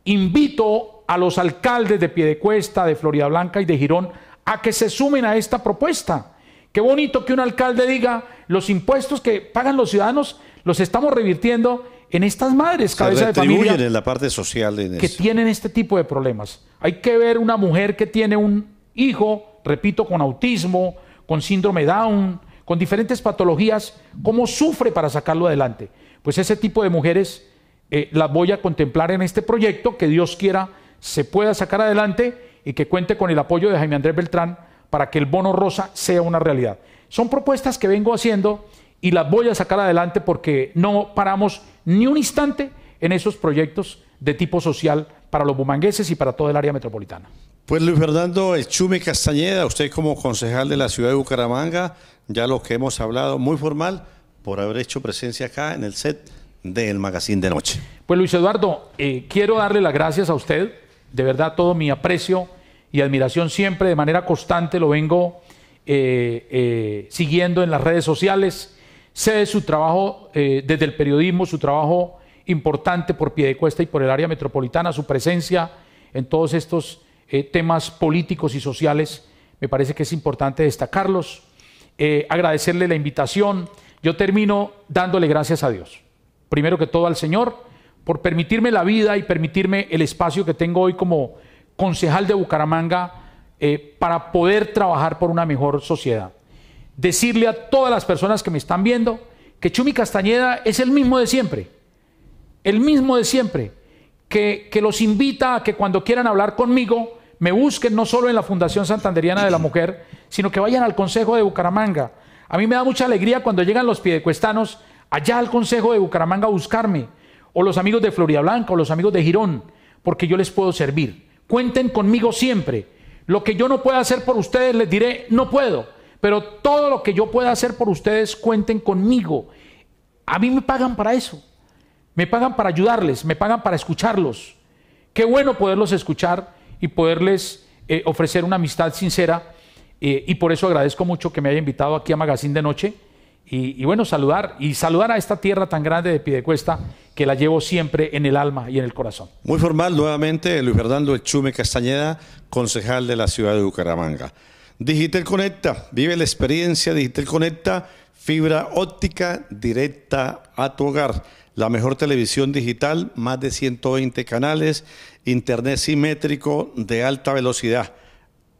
Invito a los alcaldes de Piedecuesta, de Florida Blanca y de Girón a que se sumen a esta propuesta Qué bonito que un alcalde diga, los impuestos que pagan los ciudadanos los estamos revirtiendo en estas madres, cabeza de familia. en la parte social. que tienen este tipo de problemas. Hay que ver una mujer que tiene un hijo, repito, con autismo, con síndrome Down, con diferentes patologías, cómo sufre para sacarlo adelante. Pues ese tipo de mujeres eh, las voy a contemplar en este proyecto que Dios quiera se pueda sacar adelante y que cuente con el apoyo de Jaime Andrés Beltrán para que el bono rosa sea una realidad. Son propuestas que vengo haciendo y las voy a sacar adelante porque no paramos ni un instante en esos proyectos de tipo social para los bumangueses y para todo el área metropolitana. Pues Luis Fernando Chume Castañeda, usted como concejal de la ciudad de Bucaramanga, ya lo que hemos hablado, muy formal, por haber hecho presencia acá en el set del Magazine de Noche. Pues Luis Eduardo, eh, quiero darle las gracias a usted, de verdad todo mi aprecio y admiración siempre de manera constante, lo vengo eh, eh, siguiendo en las redes sociales. Sé de su trabajo eh, desde el periodismo, su trabajo importante por cuesta y por el área metropolitana, su presencia en todos estos temas políticos y sociales, me parece que es importante destacarlos. agradecerle la invitación. Yo termino dándole gracias a Dios. Primero que todo al Señor por permitirme la vida y permitirme el espacio que tengo hoy como concejal de Bucaramanga, eh, para poder trabajar por una mejor sociedad. Decirle a todas las personas que me están viendo que Chumi Castañeda es el mismo de siempre, el mismo de siempre, que, que los invita a que cuando quieran hablar conmigo, me busquen no solo en la Fundación Santanderiana de la Mujer, sino que vayan al Consejo de Bucaramanga. A mí me da mucha alegría cuando llegan los piedecuestanos allá al Consejo de Bucaramanga a buscarme, o los amigos de Florida Blanca, o los amigos de Girón, porque yo les puedo servir. Cuenten conmigo siempre. Lo que yo no pueda hacer por ustedes, les diré, no puedo. Pero todo lo que yo pueda hacer por ustedes, cuenten conmigo. A mí me pagan para eso. Me pagan para ayudarles, me pagan para escucharlos. Qué bueno poderlos escuchar y poderles eh, ofrecer una amistad sincera. Eh, y por eso agradezco mucho que me haya invitado aquí a Magazine de Noche. Y, bueno, saludar y saludar a esta tierra tan grande de Pidecuesta, que la llevo siempre en el alma y en el corazón. Muy formal nuevamente, Luis Fernando Chume Castañeda, concejal de la ciudad de Bucaramanga. Digital Conecta, vive la experiencia Digital Conecta, fibra óptica directa a tu hogar. La mejor televisión digital, más de 120 canales, internet simétrico de alta velocidad.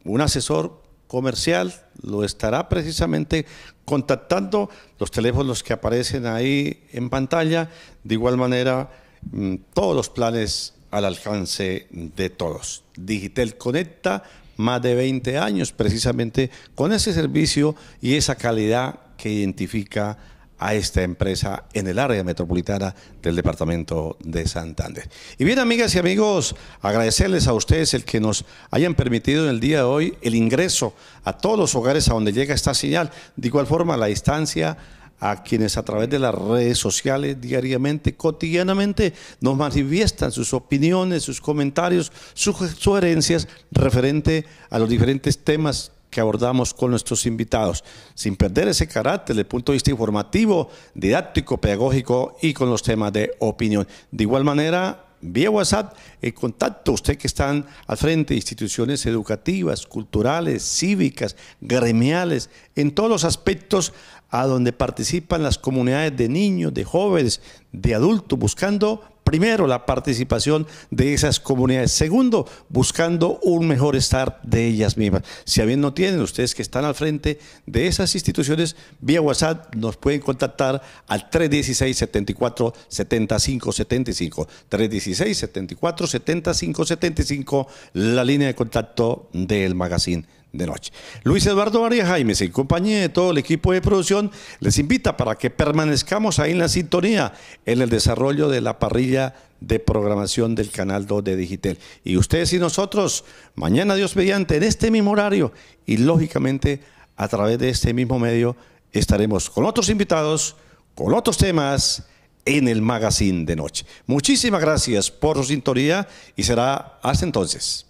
Un asesor comercial lo estará precisamente contactando los teléfonos que aparecen ahí en pantalla, de igual manera mm, todos los planes al alcance de todos. Digitel Conecta, más de 20 años precisamente con ese servicio y esa calidad que identifica a esta empresa en el área metropolitana del departamento de Santander. Y bien, amigas y amigos, agradecerles a ustedes el que nos hayan permitido en el día de hoy el ingreso a todos los hogares a donde llega esta señal. De igual forma, la distancia a quienes a través de las redes sociales diariamente, cotidianamente, nos manifiestan sus opiniones, sus comentarios, sus sugerencias referente a los diferentes temas que abordamos con nuestros invitados, sin perder ese carácter desde el punto de vista informativo, didáctico, pedagógico y con los temas de opinión. De igual manera, vía WhatsApp el contacto, usted que están al frente de instituciones educativas, culturales, cívicas, gremiales, en todos los aspectos a donde participan las comunidades de niños, de jóvenes, de adultos, buscando Primero, la participación de esas comunidades. Segundo, buscando un mejor estar de ellas mismas. Si a bien no tienen, ustedes que están al frente de esas instituciones, vía WhatsApp nos pueden contactar al 316 74 75 316 74 75 la línea de contacto del magazine de noche. Luis Eduardo María Jaime y compañía de todo el equipo de producción, les invita para que permanezcamos ahí en la sintonía en el desarrollo de la parrilla de programación del Canal 2 de Digitel. Y ustedes y nosotros, mañana Dios mediante, en este mismo horario y lógicamente a través de este mismo medio, estaremos con otros invitados, con otros temas en el magazine de noche. Muchísimas gracias por su sintonía y será hasta entonces.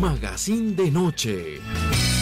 Magazine de Noche.